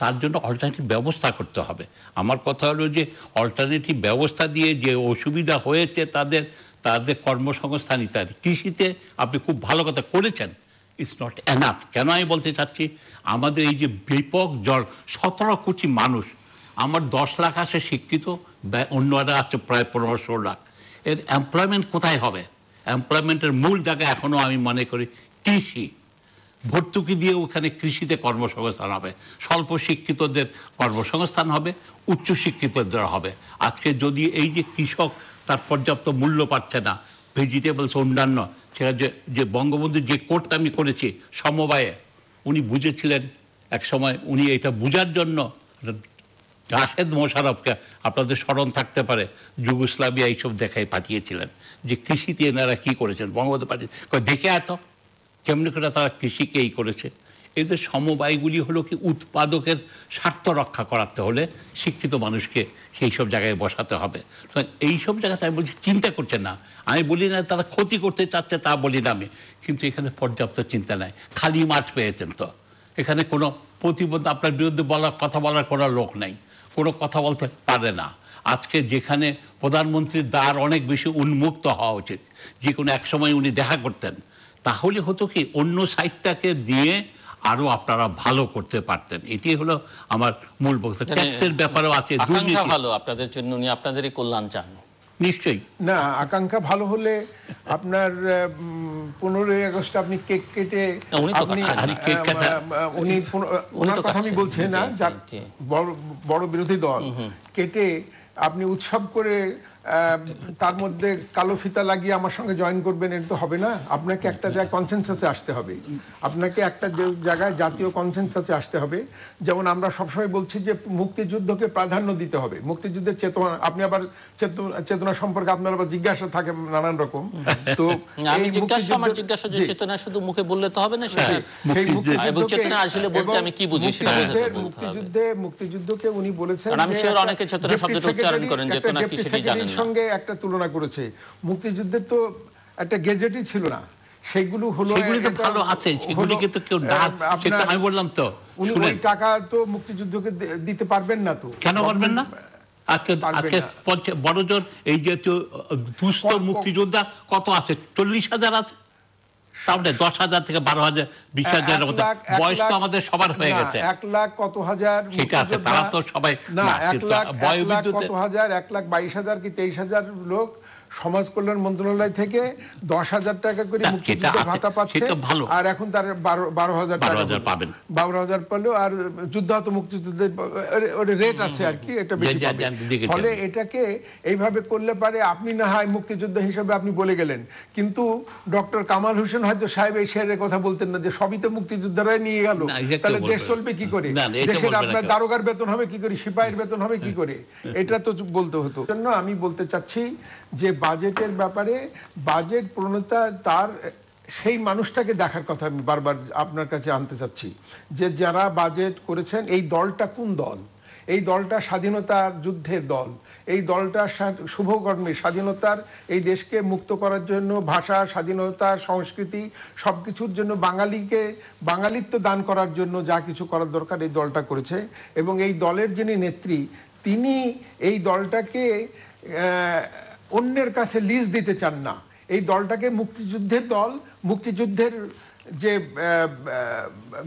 তার জন্য অল্টারনেটিভ ব্যবস্থা করতে হবে আমার কথা হলো যে অল্টারনেটিভ ব্যবস্থা দিয়ে যে অসুবিধা হয়েছে তাদের তাদের কর্মসংস্থান ইত্যাদি কৃষিতে আপনি খুব ভালো কথা করেছেন ইটস নট এনাফ কেন আমি বলতে চাচ্ছি আমাদের এই যে ব্যাপক জল সতেরো কোটি মানুষ আমার দশ লাখ আছে শিক্ষিত অন্যরা আছে প্রায় পনেরো ষোলো লাখ এর এমপ্লয়মেন্ট কোথায় হবে এমপ্লয়মেন্টের মূল জায়গা এখনও আমি মনে করি কৃষি ভর্তুকি দিয়ে ওখানে কৃষিতে কর্মসংস্থান হবে স্বল্প শিক্ষিতদের কর্মসংস্থান হবে শিক্ষিতদের হবে আজকে যদি এই যে কৃষক তার পর্যাপ্ত মূল্য পাচ্ছে না ভেজিটেবলস অন্যান্য সেটা যে যে বঙ্গবন্ধু যে কোর্টটা আমি করেছি সমবায়ে উনি বুঝেছিলেন এক সময় উনি এটা বুঝার জন্য রাশেদ মোশারফকে আপনাদের স্মরণ থাকতে পারে যুগোস্লাভিয়া এইসব দেখায় পাঠিয়েছিলেন যে কৃষিতে এনারা কী করেছেন বঙ্গবন্ধু পাঠিয়ে দেখে এত কেমনি করে তারা কৃষিকে এই করেছে এদের সমবায়গুলি হলো কি উৎপাদকের স্বার্থ রক্ষা করাতে হলে শিক্ষিত মানুষকে সেই সব জায়গায় বসাতে হবে এই সব জায়গাতে আমি বলছি চিন্তা করছে না আমি বলি না তারা ক্ষতি করতে চাচ্ছে তা বলি না আমি কিন্তু এখানে পর্যাপ্ত চিন্তা নাই খালি মাঠ পেয়েছেন তো এখানে কোনো প্রতিবন্ধ আপনার বিরুদ্ধে বলার কথা বলার কোনো লোক নাই কোনো কথা বলতে পারে না আজকে যেখানে প্রধানমন্ত্রীর দ্বার অনেক বেশি উন্মুক্ত হওয়া উচিত যে কোনো এক সময় উনি দেখা করতেন তাহলে হতো কি অন্য সাইডটাকে দিয়ে আরও আপনারা ভালো করতে পারতেন এটি হলো আমার মূল বক্তব্য ট্যাক্সের মানে ব্যাপারেও আছে ভালো আপনাদের জন্য উনি আপনাদেরই কল্যাণ চান নিশ্চয়ই না আকাঙ্ক্ষা ভালো হলে আপনার পনেরোই আগস্ট আপনি কেক কেটে উনি ওনার কথা আমি বলছি না বড় বিরোধী দল কেটে আপনি উৎসব করে তার মধ্যে কালো ফিতা লাগিয়ে আমার সঙ্গে জয়েন করবেন এটা তো হবে না আপনাকে একটা জায়গায় কনসেনসাসে আসতে হবে আপনাকে একটা জায়গায় জাতীয় কনসেনসাসে আসতে হবে যেমন আমরা সবসময় বলছি যে মুক্তিযুদ্ধকে প্রাধান্য দিতে হবে মুক্তিযুদ্ধের চেতনা আপনি আবার চেতনা সম্পর্কে আপনার আবার জিজ্ঞাসা থাকে নানান রকম তো হ্যাঁ, মুক্তিযুদ্ধে মুক্তিযুদ্ধকে উনি বলেছেন সঙ্গে একটা তুলনা করেছে মুক্তিযুদ্ধের তো একটা গেজেটই ছিল না সেগুলো হলো ভালো আছে সেগুলিকে তো কেউ আমি বললাম তো উনি টাকা তো মুক্তিযুদ্ধকে দিতে পারবেন না তো কেন পারবেন না বড় জোর এই যে দুস্থ মুক্তিযোদ্ধা কত আছে চল্লিশ হাজার আছে তাহলে দশ হাজার থেকে বারো হাজার বিশ হাজারের মধ্যে বয়স তো আমাদের সবার হয়ে গেছে এক লাখ কত হাজার ঠিক আছে তারা তো সবাই না এক লাখ কত হাজার এক লাখ বাইশ হাজার কি তেইশ হাজার লোক সমাজ কল্যাণ মন্ত্রণালয় থেকে দশ হাজার টাকা করে মুক্তিযোদ্ধা ভাতা পাচ্ছে আর এখন তার বারো হাজার টাকা পাবেন বারো হাজার পেলেও আর যুদ্ধাহত মুক্তিযোদ্ধাদের রেট আছে আর কি এটা বেশি ফলে এটাকে এইভাবে করলে পারে আপনি না হয় মুক্তিযুদ্ধ হিসেবে আপনি বলে গেলেন কিন্তু ডক্টর কামাল হোসেন হয়তো সাহেব এই শেয়ারের কথা বলতেন না যে সবই তো মুক্তিযোদ্ধারাই নিয়ে গেল তাহলে দেশ চলবে কি করে দেশের আপনার দারোগার বেতন হবে কি করে সিপাহীর বেতন হবে কি হ্যাঁ, করে হ্যাঁ, এটা হ্যাঁ। তো বলতে হতো জন্য আমি বলতে চাচ্ছি যে বাজেটের ব্যাপারে বাজেট প্রণতা তার সেই মানুষটাকে দেখার কথা আমি বারবার আপনার কাছে আনতে চাচ্ছি যে যারা বাজেট করেছেন এই দলটা কোন দল এই দলটা স্বাধীনতার যুদ্ধের দল এই দলটা শুভকর্মে স্বাধীনতার এই দেশকে মুক্ত করার জন্য ভাষা স্বাধীনতা সংস্কৃতি সব কিছুর জন্য বাঙালিকে বাঙালিত্ব দান করার জন্য যা কিছু করার দরকার এই দলটা করেছে এবং এই দলের যিনি নেত্রী তিনি এই দলটাকে অন্যের কাছে লিজ দিতে চান না এই দলটাকে মুক্তিযুদ্ধের দল মুক্তিযুদ্ধের যে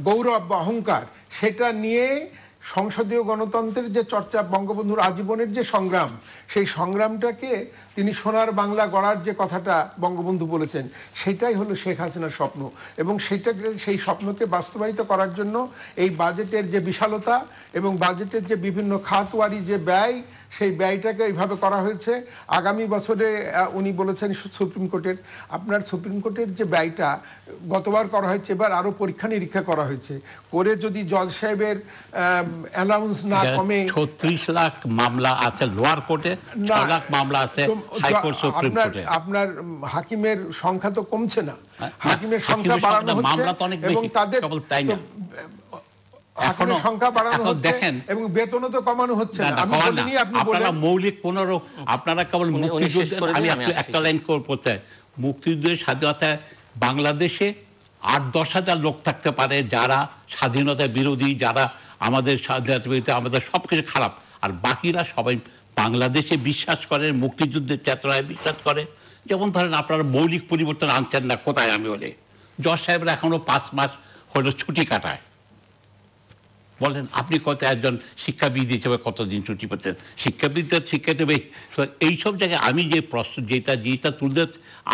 গৌরব বা অহংকার সেটা নিয়ে সংসদীয় গণতন্ত্রের যে চর্চা বঙ্গবন্ধুর আজীবনের যে সংগ্রাম সেই সংগ্রামটাকে তিনি সোনার বাংলা গড়ার যে কথাটা বঙ্গবন্ধু বলেছেন সেটাই হলো শেখ হাসিনার স্বপ্ন এবং সেটাকে সেই স্বপ্নকে বাস্তবায়িত করার জন্য এই বাজেটের যে বিশালতা এবং বাজেটের যে বিভিন্ন খাতওয়ারি যে ব্যয় সেই ব্যয়টাকে এইভাবে করা হয়েছে আগামী বছরে উনি বলেছেন সুপ্রিম কোর্টের আপনার সুপ্রিম কোর্টের যে ব্যয়টা গতবার করা হয়েছে এবার আরও পরীক্ষা নিরীক্ষা করা হয়েছে করে যদি জজ সাহেবের অ্যালাউন্স না কমে ছত্রিশ লাখ মামলা আছে লোয়ার কোর্টে লাখ মামলা আছে আপনার আপনার হাকিমের সংখ্যা তো কমছে না হ্যাঁ, হাকিমের সংখ্যা বাড়ানো হচ্ছে এবং তাদের সংখ্যা বাড়ানো হচ্ছে এবং বেতনও তো কমানো হচ্ছে আপনি বলেন মৌলিক 15 আপনারা কেবল আমি একটা লাইন করতে বাংলাদেশে আট দশ হাজার লোক থাকতে পারে যারা স্বাধীনতা বিরোধী যারা আমাদের স্বাধীনতা বিরোধী আমাদের সব কিছু খারাপ আর বাকিরা সবাই বাংলাদেশে বিশ্বাস করে মুক্তিযুদ্ধের চেতনায় বিশ্বাস করে যেমন ধরেন আপনারা মৌলিক পরিবর্তন আনছেন না কোথায় আমি বলে জজ সাহেবরা এখনও পাঁচ মাস হলো ছুটি কাটায় বলেন আপনি কত একজন শিক্ষাবিদ হিসেবে কতদিন ছুটি পেতেন শিক্ষা দেবে এই সব জায়গায় আমি যে প্রশ্ন যেটা জিনিসটা তুলতে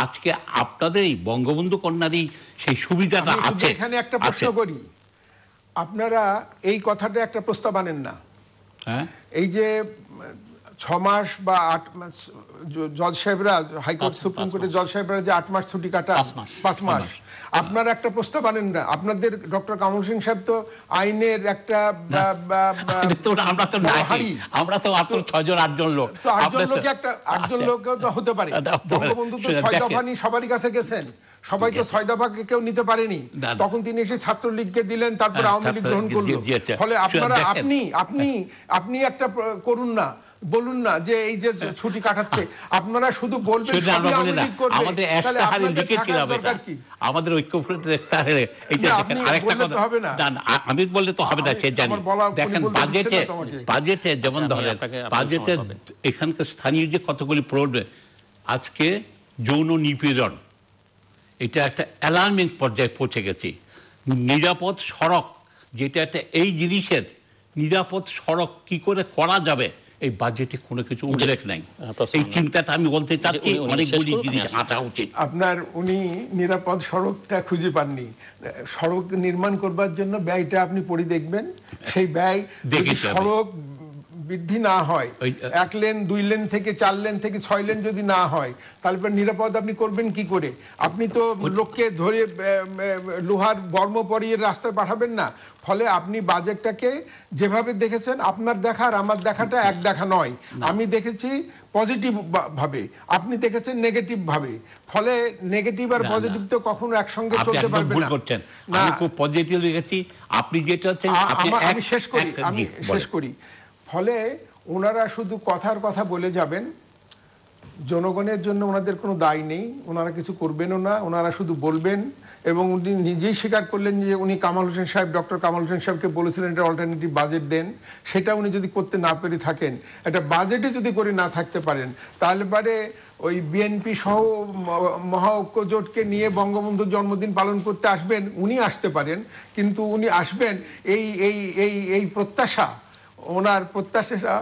আজকে আপনাদের এই বঙ্গবন্ধু কন্যারই সেই সুবিধাটা আছে এখানে একটা প্রশ্ন করি আপনারা এই কথাটা একটা প্রস্তাব আনেন না হ্যাঁ এই যে ছ মাস বা আট মাস জজ সাহেবরা হাইকোর্ট সুপ্রিম কোর্টে জজ সাহেবরা যে আট মাস ছুটি কাটা পাঁচ মাস আপনার একটা প্রস্তাব আনেন না আপনাদের ডক্টর কামল সিং সাহেব তো আইনের একটা আমরা তো আমরা তো আপনার ছয়জন আটজন লোক তো আটজন লোক একটা আচ্ছা। আটজন লোক তো আচ্ছা, হতে পারে বঙ্গবন্ধু তো ছয় দফা নিয়ে সবারই কাছে গেছেন সবাই তো ছয় দফাকে কেউ নিতে পারেনি তখন তিনি এসে ছাত্রলীগকে দিলেন তারপর হ্যাঁ, আওয়ামী লীগ গ্রহণ করলো ফলে আপনারা আপনি আপনি আপনি একটা করুন না বলুন না যে এই যে হ্যাঁ। ছুটি কাটাচ্ছে আপনারা শুধু বলবেন আমাদের আমাদের আমি বললে তো হবে না সে জানি দেখেন বাজেটে বাজেটে আচ্ছা, যেমন ধরেন বাজেটে এখানকার স্থানীয় যে কতগুলি প্রবলেম আজকে যৌন নিপীড়ন এটা একটা অ্যালার্মিং পর্যায়ে পৌঁছে গেছি নিরাপদ সড়ক যেটা একটা এই জিনিসের নিরাপদ সড়ক কি করে করা যাবে এই বাজেটে কোনো কিছু উল্লেখ নাই হ্যাঁ, এই চিন্তাটা আমি বলতে চাচ্ছি অনেকগুলি জিনিস হ্যাঁ। উচিত আপনার উনি নিরাপদ সড়কটা খুঁজে পাননি সড়ক নির্মাণ করবার জন্য ব্যয়টা আপনি পড়ি দেখবেন হ্যাঁ। সেই ব্যয় সড়ক বৃদ্ধি না হয় এক লেন দুই লেন থেকে চার লেন থেকে ছয় লেন যদি না হয় তাহলে নিরাপদ আপনি করবেন কি করে আপনি তো লোককে ধরে লোহার বর্ম পরিয়ে রাস্তায় পাঠাবেন না ফলে আপনি বাজেটটাকে যেভাবে দেখেছেন আপনার দেখার আমার দেখাটা এক দেখা নয় আমি দেখেছি পজিটিভ ভাবে আপনি দেখেছেন নেগেটিভ ভাবে ফলে নেগেটিভ আর পজিটিভ তো কখনো একসঙ্গে চলতে পারবে না আমি না পজিটিভ দেখেছি আপনি যেটা আমি শেষ করি আমি শেষ করি ফলে ওনারা শুধু কথার কথা বলে যাবেন জনগণের জন্য ওনাদের কোনো দায় নেই ওনারা কিছু করবেনও না ওনারা শুধু বলবেন এবং উনি নিজেই স্বীকার করলেন যে উনি কামাল হোসেন সাহেব ডক্টর কামাল হোসেন সাহেবকে বলেছিলেন এটা অল্টারনেটিভ বাজেট দেন সেটা উনি যদি করতে না পেরে থাকেন একটা বাজেটে যদি করে না থাকতে পারেন তাহলে পরে ওই বিএনপি সহ মহাঐক্য জোটকে নিয়ে বঙ্গবন্ধুর জন্মদিন পালন করতে আসবেন উনি আসতে পারেন কিন্তু উনি আসবেন এই এই এই এই প্রত্যাশা ওনার প্রত্যাশা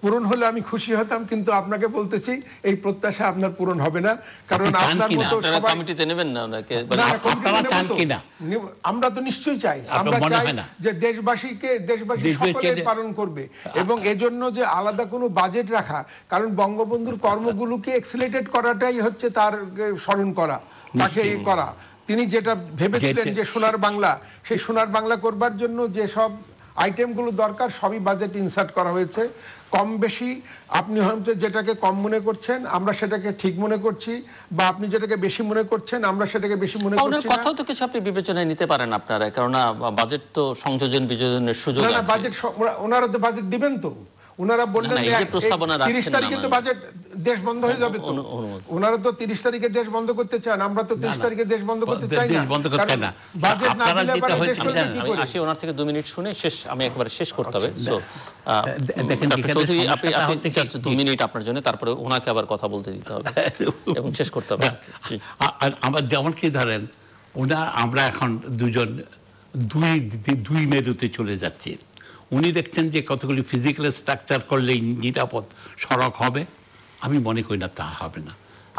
পূরণ হলে আমি খুশি হতাম কিন্তু আপনাকে বলতেছি এই প্রত্যাশা আপনার পূরণ হবে না কারণ আপনার মতো কমিটিতে নেবেন না ওনাকে মানে আমরা তো নিশ্চয়ই চাই আমরা চাই যে দেশবাসীকে দেশবাসী সকলে পালন করবে এবং এজন্য যে আলাদা কোনো বাজেট রাখা কারণ বঙ্গবন্ধুর কর্মগুলোকে এক্সিলেটেড করাটাই হচ্ছে তার স্মরণ করা তাকে করা তিনি যেটা ভেবেছিলেন যে সোনার বাংলা সেই সোনার বাংলা করবার জন্য যে সব আইটেমগুলো দরকার সবই বাজেট ইনসার্ট করা হয়েছে কম বেশি আপনি হয়তো যেটাকে কম মনে করছেন আমরা সেটাকে ঠিক মনে করছি বা আপনি যেটাকে বেশি মনে করছেন আমরা সেটাকে বেশি মনে করছি কথাও তো কিছু আপনি বিবেচনায় নিতে পারেন আপনারা কেননা বাজেট তো সংযোজন বিযোজনের সুযোগ না বাজেট ওনারা তো বাজেট দিবেন তো ওনারা বললেন তিরিশ তারিখে তো বাজেট দেশ বন্ধ হয়ে যাবে তো ওনারা তো তিরিশ তারিখে দেশ বন্ধ করতে চান আমরা তো তিরিশ তারিখে দেশ বন্ধ করতে চাই না বাজেট না দিলে দেশ চলবে কি করে আসি ওনার থেকে মিনিট শুনে শেষ আমি শেষ করতে হবে আচ্ছা, সো ওনাকে আবার কথা বলতে দিতে হবে শেষ করতে হবে যেমন কি ধরেন ওনা আমরা এখন দুজন দুই দুই মেরুতে চলে যাচ্ছি উনি দেখছেন যে কতগুলি ফিজিক্যাল স্ট্রাকচার করলেই নিরাপদ সড়ক হবে আমি মনে করি না তা হবে না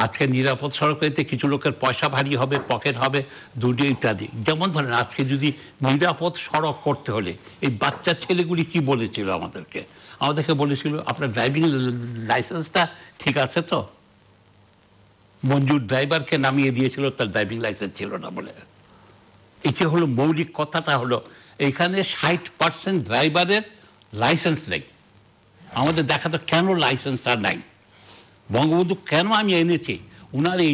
আজকে নিরাপদ সড়কেতে কিছু লোকের পয়সা ভারী হবে পকেট হবে দুটি ইত্যাদি যেমন ধরেন আজকে যদি নিরাপদ সড়ক করতে হলে এই বাচ্চা ছেলেগুলি কি বলেছিল আমাদেরকে আমাদেরকে বলেছিল আপনার ড্রাইভিং লাইসেন্সটা ঠিক আছে তো মঞ্জুর ড্রাইভারকে নামিয়ে দিয়েছিল তার ড্রাইভিং লাইসেন্স ছিল না বলে এটি হলো মৌলিক কথাটা হলো এখানে ষাট পার্সেন্ট ড্রাইভারের লাইসেন্স নেই আমাদের দেখা তো কেন লাইসেন্সটা নাই বঙ্গবন্ধু কেন আমি এনেছি ওনার এই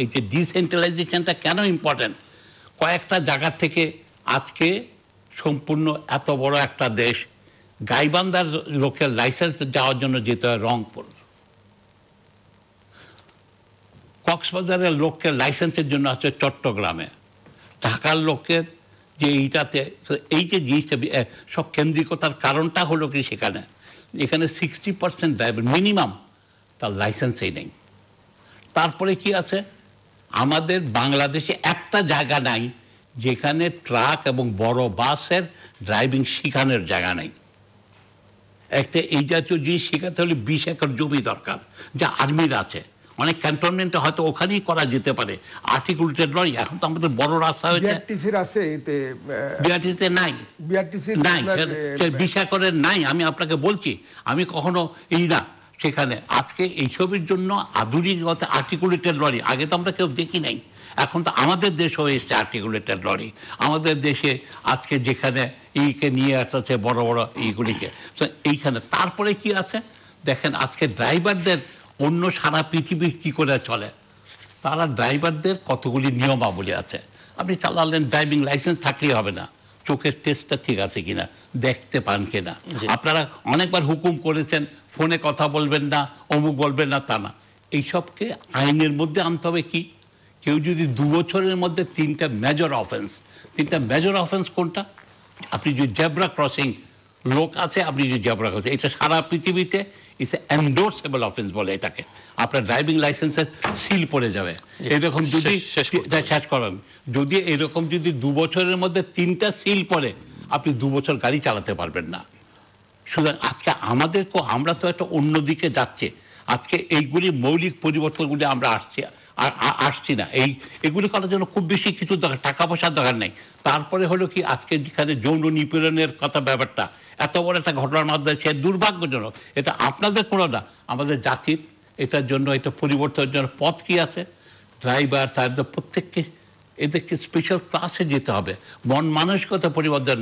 এই যে ডিসেন্ট্রালাইজেশনটা কেন ইম্পর্ট্যান্ট কয়েকটা জায়গার থেকে আজকে সম্পূর্ণ এত বড় একটা দেশ গাইবান্ধার লোকের লাইসেন্স যাওয়ার জন্য যেতে হয় রংপুর কক্সবাজারের লোকের লাইসেন্সের জন্য আছে চট্টগ্রামে ঢাকার লোকের যে এইটাতে এই যে জিনিসটা সব কেন্দ্রিকতার কারণটা হলো কি সেখানে এখানে সিক্সটি পার্সেন্ট ড্রাইভার মিনিমাম তার লাইসেন্সেই নেই তারপরে কি আছে আমাদের বাংলাদেশে একটা জায়গা নাই যেখানে ট্রাক এবং বড় বাসের ড্রাইভিং শেখানোর জায়গা নেই একটা এই জাতীয় জিনিস শেখাতে হলে বিশ একর জমি দরকার যা আর্মির আছে অনেক ক্যান্টনমেন্টে হয়তো ওখানেই করা যেতে পারে আর্টিকুলেটেড নয় এখন তো আমাদের বড় রাস্তা হয়েছে বিআরটিসির আছে এতে বিআরটিসিতে নাই নাই বিশা করে নাই আমি আপনাকে বলছি আমি কখনো এই না সেখানে আজকে এই ছবির জন্য আধুনিক আর্টিকুলেটেড লরি আগে তো আমরা কেউ দেখি নাই এখন তো আমাদের দেশেও এসছে আর্টিকুলেটেড লরি আমাদের দেশে আজকে যেখানে এইকে নিয়ে আসছে বড় বড় এইগুলিকে তো এইখানে তারপরে কি আছে দেখেন আজকে ড্রাইভারদের অন্য সারা পৃথিবীর কী করে চলে তারা ড্রাইভারদের কতগুলি নিয়মাবলী আছে আপনি চালালেন ড্রাইভিং লাইসেন্স থাকলেই হবে না চোখের টেস্টটা ঠিক আছে কিনা দেখতে পান কিনা আপনারা অনেকবার হুকুম করেছেন ফোনে কথা বলবেন না অমুক বলবেন না তা না এইসবকে আইনের মধ্যে আনতে হবে কি কেউ যদি দু বছরের মধ্যে তিনটা মেজর অফেন্স তিনটা মেজর অফেন্স কোনটা আপনি যদি জেব্রা ক্রসিং লোক আছে আপনি যদি জেব্রা ক্রসিং এটা সারা পৃথিবীতে ইটস এন্ডোর্সেবল অফেন্স বলে এটাকে আপনার ড্রাইভিং লাইসেন্সের সিল পড়ে যাবে এরকম যদি শেষ যদি এরকম যদি দু বছরের মধ্যে তিনটা সিল পড়ে আপনি দু বছর গাড়ি চালাতে পারবেন না সুতরাং আজকে আমাদেরকেও আমরা তো একটা অন্যদিকে যাচ্ছে যাচ্ছি আজকে এইগুলি মৌলিক পরিবর্তনগুলি আমরা আসছি আর আসছি না এই এগুলি করার জন্য খুব বেশি কিছু দরকার টাকা পয়সার দরকার নেই তারপরে হলো কি আজকে যেখানে যৌন নিপীড়নের কথা ব্যাপারটা এত বড় একটা ঘটনার মাধ্যমে সে দুর্ভাগ্যজনক এটা আপনাদের কোনো না আমাদের জাতির এটার জন্য এটা পরিবর্তনের জন্য পথ কি আছে ড্রাইভার তার প্রত্যেককে এদেরকে স্পেশাল ক্লাসে যেতে হবে মন মানসিকতা পরিবর্তন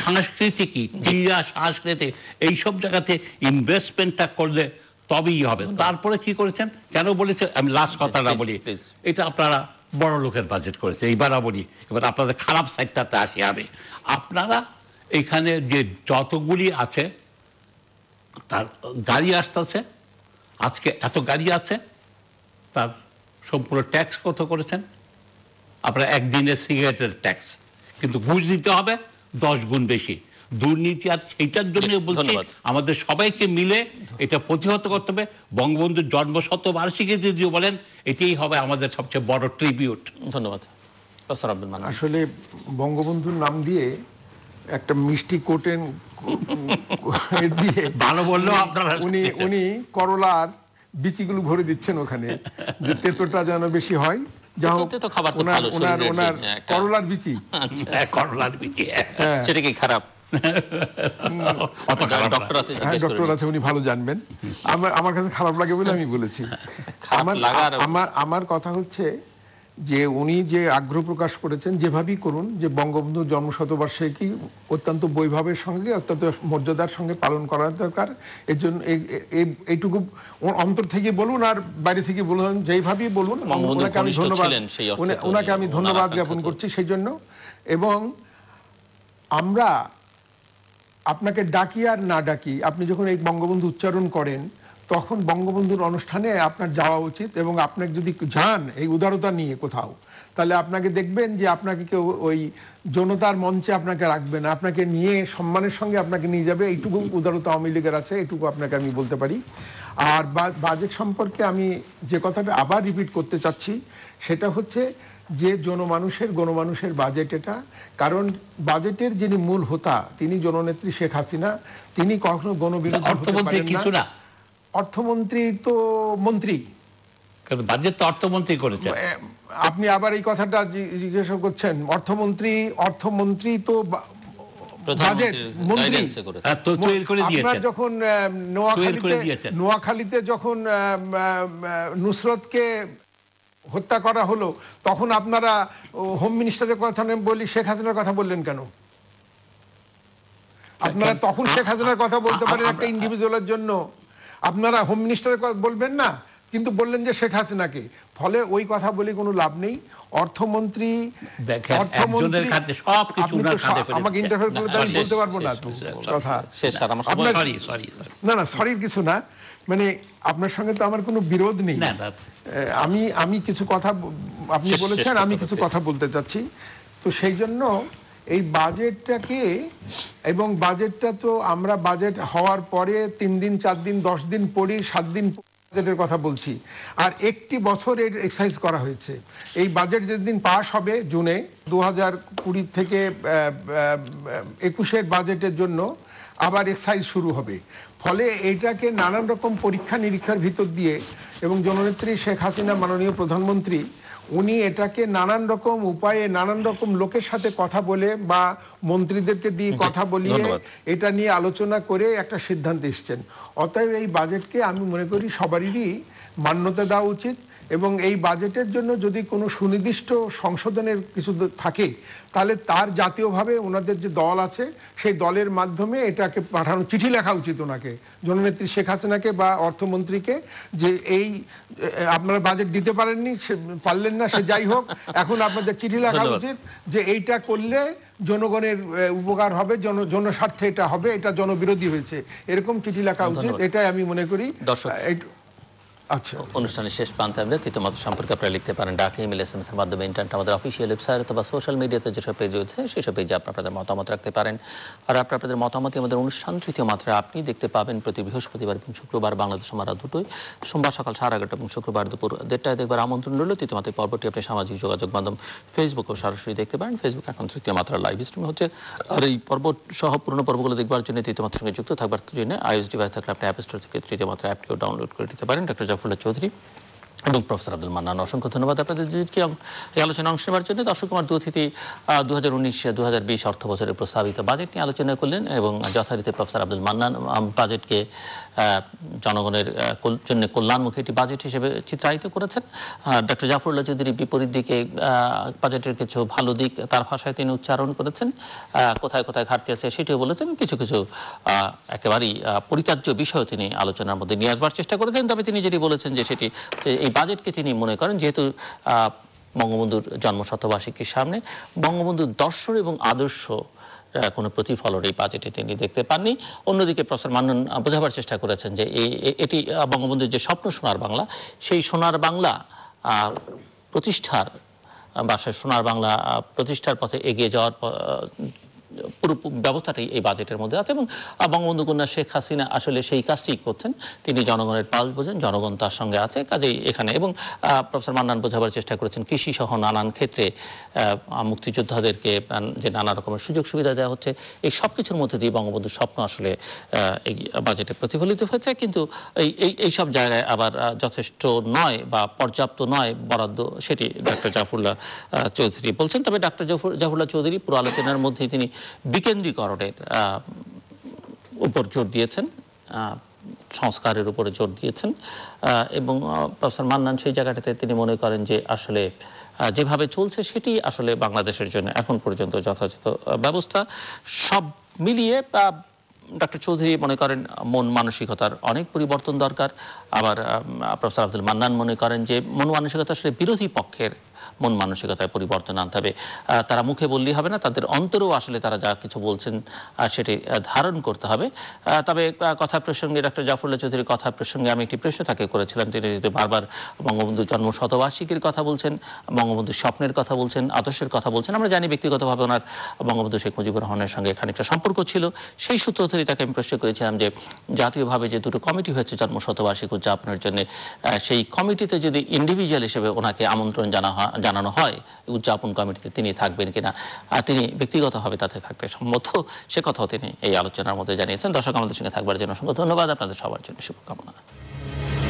সাংস্কৃতিকই ক্রীড়া সাংস্কৃতিক এইসব জায়গাতে ইনভেস্টমেন্টটা করলে তবেই হবে তারপরে কি করেছেন কেন বলেছে আমি লাস্ট কথাটা বলি এটা আপনারা বড় লোকের বাজেট করেছে এইবার বলি এবার আপনাদের খারাপ সাইডটাতে আসি আমি আপনারা এখানে যে যতগুলি আছে তার গাড়ি আসতেছে আজকে এত গাড়ি আছে তার সম্পূর্ণ ট্যাক্স কত করেছেন আপনার একদিনের সিগারেটের ট্যাক্স কিন্তু ঘুষ দিতে হবে দশ গুণ বেশি দুর্নীতি আর সেইটার জন্য বলছি আমাদের সবাইকে মিলে এটা প্রতিহত করতে হবে বঙ্গবন্ধুর জন্ম শতবার্ষিকী যদি বলেন এটাই হবে আমাদের সবচেয়ে বড় ট্রিবিউট ধন্যবাদ আসলে বঙ্গবন্ধুর নাম দিয়ে একটা মিষ্টি কোটেন দিয়ে ভালো বললো উনি উনি করলার বিচিগুলো ভরে দিচ্ছেন ওখানে যে তেতোটা যেন বেশি হয় আমার কাছে খারাপ লাগে বলে আমি বলেছি আমার কথা হচ্ছে যে উনি যে আগ্রহ প্রকাশ করেছেন যেভাবেই করুন যে বঙ্গবন্ধু জন্মশতবার্ষিকী অত্যন্ত বৈভবের সঙ্গে অত্যন্ত মর্যাদার সঙ্গে পালন করা দরকার এর জন্য এইটুকু অন্তর থেকে বলুন আর বাইরে থেকে বলুন যেভাবেই বলুন ওনাকে আমি ধন্যবাদ ওনাকে আমি ধন্যবাদ জ্ঞাপন করছি সেই জন্য এবং আমরা আপনাকে ডাকি আর না ডাকি আপনি যখন এই বঙ্গবন্ধু উচ্চারণ করেন তখন বঙ্গবন্ধুর অনুষ্ঠানে আপনার যাওয়া উচিত এবং আপনাকে যদি যান এই উদারতা নিয়ে কোথাও তাহলে আপনাকে দেখবেন যে আপনাকে কেউ ওই জনতার মঞ্চে আপনাকে রাখবে না আপনাকে নিয়ে সম্মানের সঙ্গে আপনাকে নিয়ে যাবে এইটুকু উদারতা আওয়ামী লীগের আছে এইটুকু আপনাকে আমি বলতে পারি আর বাজেট সম্পর্কে আমি যে কথাটা আবার রিপিট করতে চাচ্ছি সেটা হচ্ছে যে জনমানুষের গণমানুষের বাজেট এটা কারণ বাজেটের যিনি মূল হোতা তিনি জননেত্রী শেখ হাসিনা তিনি কখনো গণবিরোধী হতে পারেন না অর্থমন্ত্রী তো মন্ত্রী বাজেট তো অর্থমন্ত্রী করেছেন আপনি আবার এই কথাটা জিজ্ঞাসা করছেন অর্থমন্ত্রী অর্থমন্ত্রী তো বাজেট যখন নোয়াখালীতে নোয়াখালীতে যখন নুসরতকে হত্যা করা হলো তখন আপনারা হোম মিনিস্টারের কথা বলি শেখ হাসিনার কথা বললেন কেন আপনারা তখন শেখ হাসিনার কথা বলতে পারেন একটা ইন্ডিভিজুয়ালের জন্য আপনারা হোম মিনিস্টারের কথা বলবেন না কিন্তু বললেন যে শেখ হাসিনাকে ফলে ওই কথা বলে কোনো লাভ নেই অর্থমন্ত্রী অর্থমন্ত্রী বলতে পারবো না কথা না না সরির কিছু না মানে আপনার সঙ্গে তো আমার কোনো বিরোধ নেই আমি আমি কিছু কথা আপনি বলেছেন আমি কিছু কথা বলতে চাচ্ছি তো সেই জন্য এই বাজেটটাকে এবং বাজেটটা তো আমরা বাজেট হওয়ার পরে তিন দিন চার দিন দশ দিন পড়ি সাত দিন বাজেটের কথা বলছি আর একটি বছর এর এক্সারসাইজ করা হয়েছে এই বাজেট যেদিন পাশ হবে জুনে দু হাজার কুড়ি থেকে একুশের বাজেটের জন্য আবার এক্সারসাইজ শুরু হবে ফলে এটাকে নানান রকম পরীক্ষা নিরীক্ষার ভিতর দিয়ে এবং জননেত্রী শেখ হাসিনা মাননীয় প্রধানমন্ত্রী উনি এটাকে নানান রকম উপায়ে নানান রকম লোকের সাথে কথা বলে বা মন্ত্রীদেরকে দিয়ে কথা বলিয়ে এটা নিয়ে আলোচনা করে একটা সিদ্ধান্ত এসছেন অতএব এই বাজেটকে আমি মনে করি সবারই মান্যতা দেওয়া উচিত এবং এই বাজেটের জন্য যদি কোনো সুনির্দিষ্ট সংশোধনের কিছু থাকে তাহলে তার জাতীয়ভাবে ওনাদের যে দল আছে সেই দলের মাধ্যমে এটাকে পাঠানো চিঠি লেখা উচিত ওনাকে জননেত্রী শেখ হাসিনাকে বা অর্থমন্ত্রীকে যে এই আপনারা বাজেট দিতে পারেননি সে পারলেন না সে যাই হোক এখন আপনাদের চিঠি লেখা উচিত যে এইটা করলে জনগণের উপকার হবে জন জনস্বার্থে এটা হবে এটা জনবিরোধী হয়েছে এরকম চিঠি লেখা উচিত এটাই আমি মনে করি আচ্ছা অনুষ্ঠানের শেষ প্রান্তে আমরা তৃতীয় সম্পর্কে আপনারা লিখতে পারেন ডাক ইমেল এস এম এসের মাধ্যমে ইন্টারনেট আমাদের অফিসিয়াল ওয়েবসাইট অথবা সোশ্যাল মিডিয়াতে যেসব পেজ রয়েছে সেসব পেজে আপনারা আপনাদের মতামত রাখতে পারেন আর আপনার আপনাদের মতামতই আমাদের অনুষ্ঠান তৃতীয় মাত্রায় আপনি দেখতে পাবেন প্রতি বৃহস্পতিবার এবং শুক্রবার বাংলাদেশ রাত দুটোই সোমবার সকাল সাড়ে এগারোটা এবং শুক্রবার দুপুর দেড়টায় দেখবার আমন্ত্রণ রইল তৃতীয় মাত্রায় পর্বটি আপনি সামাজিক যোগাযোগ মাধ্যম ফেসবুকেও সরাসরি দেখতে পারেন ফেসবুক এখন তৃতীয় মাত্রা লাইভ স্ট্রিম হচ্ছে আর এই পর্ব সহ পুরনো পর্বগুলো দেখবার জন্য তৃতীয় মাত্রার সঙ্গে যুক্ত থাকবার জন্য আইএস ডিভাইস থাকলে আপনি অ্যাপ স্টোর থেকে তৃতীয় মাত্রা অ্যাপটিও ডাউনলোড করে দিতে পারেন ডক্টর জাফরুল্লাহ চৌধুরী এবং প্রফেসর আব্দুল মান্নান অসংখ্য ধন্যবাদ আপনাদের দুজনকে এই আলোচনা অংশ নেওয়ার জন্য দর্শক কুমার দু অতিথি দু হাজার উনিশ দু হাজার বিশ অর্থ বছরের প্রস্তাবিত বাজেট নিয়ে আলোচনা করলেন এবং যথারীতি প্রফেসর আব্দুল মান্নান বাজেটকে জনগণের জন্য কল্যাণমুখী একটি বাজেট হিসেবে চিত্রায়িত করেছেন ডক্টর জাফরুল্লাহ চৌধুরী বিপরীত দিকে বাজেটের কিছু ভালো দিক তার ভাষায় তিনি উচ্চারণ করেছেন কোথায় কোথায় ঘাটতি আছে সেটিও বলেছেন কিছু কিছু একেবারেই পরিত্যাজ্য বিষয় তিনি আলোচনার মধ্যে নিয়ে আসবার চেষ্টা করেছেন তবে তিনি যেটি বলেছেন যে সেটি এই বাজেটকে তিনি মনে করেন যেহেতু বঙ্গবন্ধুর জন্ম শতবার্ষিকীর সামনে বঙ্গবন্ধুর দর্শন এবং আদর্শ কোনো প্রতিফলন এই বাজেটে তিনি দেখতে পাননি অন্যদিকে প্রফেসর মান্নান বোঝাবার চেষ্টা করেছেন যে এটি বঙ্গবন্ধুর যে স্বপ্ন সোনার বাংলা সেই সোনার বাংলা প্রতিষ্ঠার বা সোনার বাংলা প্রতিষ্ঠার পথে এগিয়ে যাওয়ার পুরো ব্যবস্থাটাই এই বাজেটের মধ্যে আছে এবং বঙ্গবন্ধু কন্যা শেখ হাসিনা আসলে সেই কাজটি করছেন তিনি জনগণের পাল বোঝেন জনগণ তার সঙ্গে আছে কাজেই এখানে এবং প্রফেসর মান্নান বোঝাবার চেষ্টা করেছেন কৃষিসহ নানান ক্ষেত্রে মুক্তিযোদ্ধাদেরকে যে নানা রকমের সুযোগ সুবিধা দেওয়া হচ্ছে এই সব কিছুর মধ্যে দিয়ে বঙ্গবন্ধুর স্বপ্ন আসলে এই বাজেটে প্রতিফলিত হয়েছে কিন্তু এই এই সব জায়গায় আবার যথেষ্ট নয় বা পর্যাপ্ত নয় বরাদ্দ সেটি ডাক্তার জাফরুল্লাহ চৌধুরী বলছেন তবে ডাক্তার জাফরুল্লাহ চৌধুরী পুরো আলোচনার মধ্যেই তিনি বিকেন্দ্রীকরণের উপর জোর দিয়েছেন সংস্কারের উপরে জোর দিয়েছেন এবং প্রফেসর মান্নান সেই জায়গাটাতে তিনি মনে করেন যে আসলে যেভাবে চলছে সেটি আসলে বাংলাদেশের জন্য এখন পর্যন্ত যথাযথ ব্যবস্থা সব মিলিয়ে ডক্টর চৌধুরী মনে করেন মন মানসিকতার অনেক পরিবর্তন দরকার আবার প্রফেসর আব্দুল মান্নান মনে করেন যে মন মানসিকতা আসলে বিরোধী পক্ষের মন মানসিকতায় পরিবর্তন আনতে হবে তারা মুখে বললেই হবে না তাদের অন্তরেও আসলে তারা যা কিছু বলছেন সেটি ধারণ করতে হবে তবে কথা প্রসঙ্গে ডক্টর জাফরুল্লা চৌধুরীর কথা প্রসঙ্গে আমি একটি প্রশ্ন তাকে করেছিলাম তিনি যদি বারবার বঙ্গবন্ধু জন্ম শতবার্ষিকীর কথা বলছেন বঙ্গবন্ধুর স্বপ্নের কথা বলছেন আদর্শের কথা বলছেন আমরা জানি ব্যক্তিগতভাবে ওনার বঙ্গবন্ধু শেখ মুজিবুর রহমানের সঙ্গে খানিকটা সম্পর্ক ছিল সেই সূত্র ধরেই তাকে আমি প্রশ্ন করেছিলাম যে জাতীয়ভাবে যে দুটো কমিটি হয়েছে জন্ম শতবার্ষিক উদযাপনের জন্য সেই কমিটিতে যদি ইন্ডিভিজুয়াল হিসেবে ওনাকে আমন্ত্রণ জানা জানানো হয় উদযাপন কমিটিতে তিনি থাকবেন কিনা আর তিনি ব্যক্তিগতভাবে তাতে থাকতে সম্মত সে কথাও তিনি এই আলোচনার মধ্যে জানিয়েছেন দর্শক আমাদের সঙ্গে থাকবার জন্য অসংখ্য ধন্যবাদ আপনাদের সবার জন্য শুভকামনা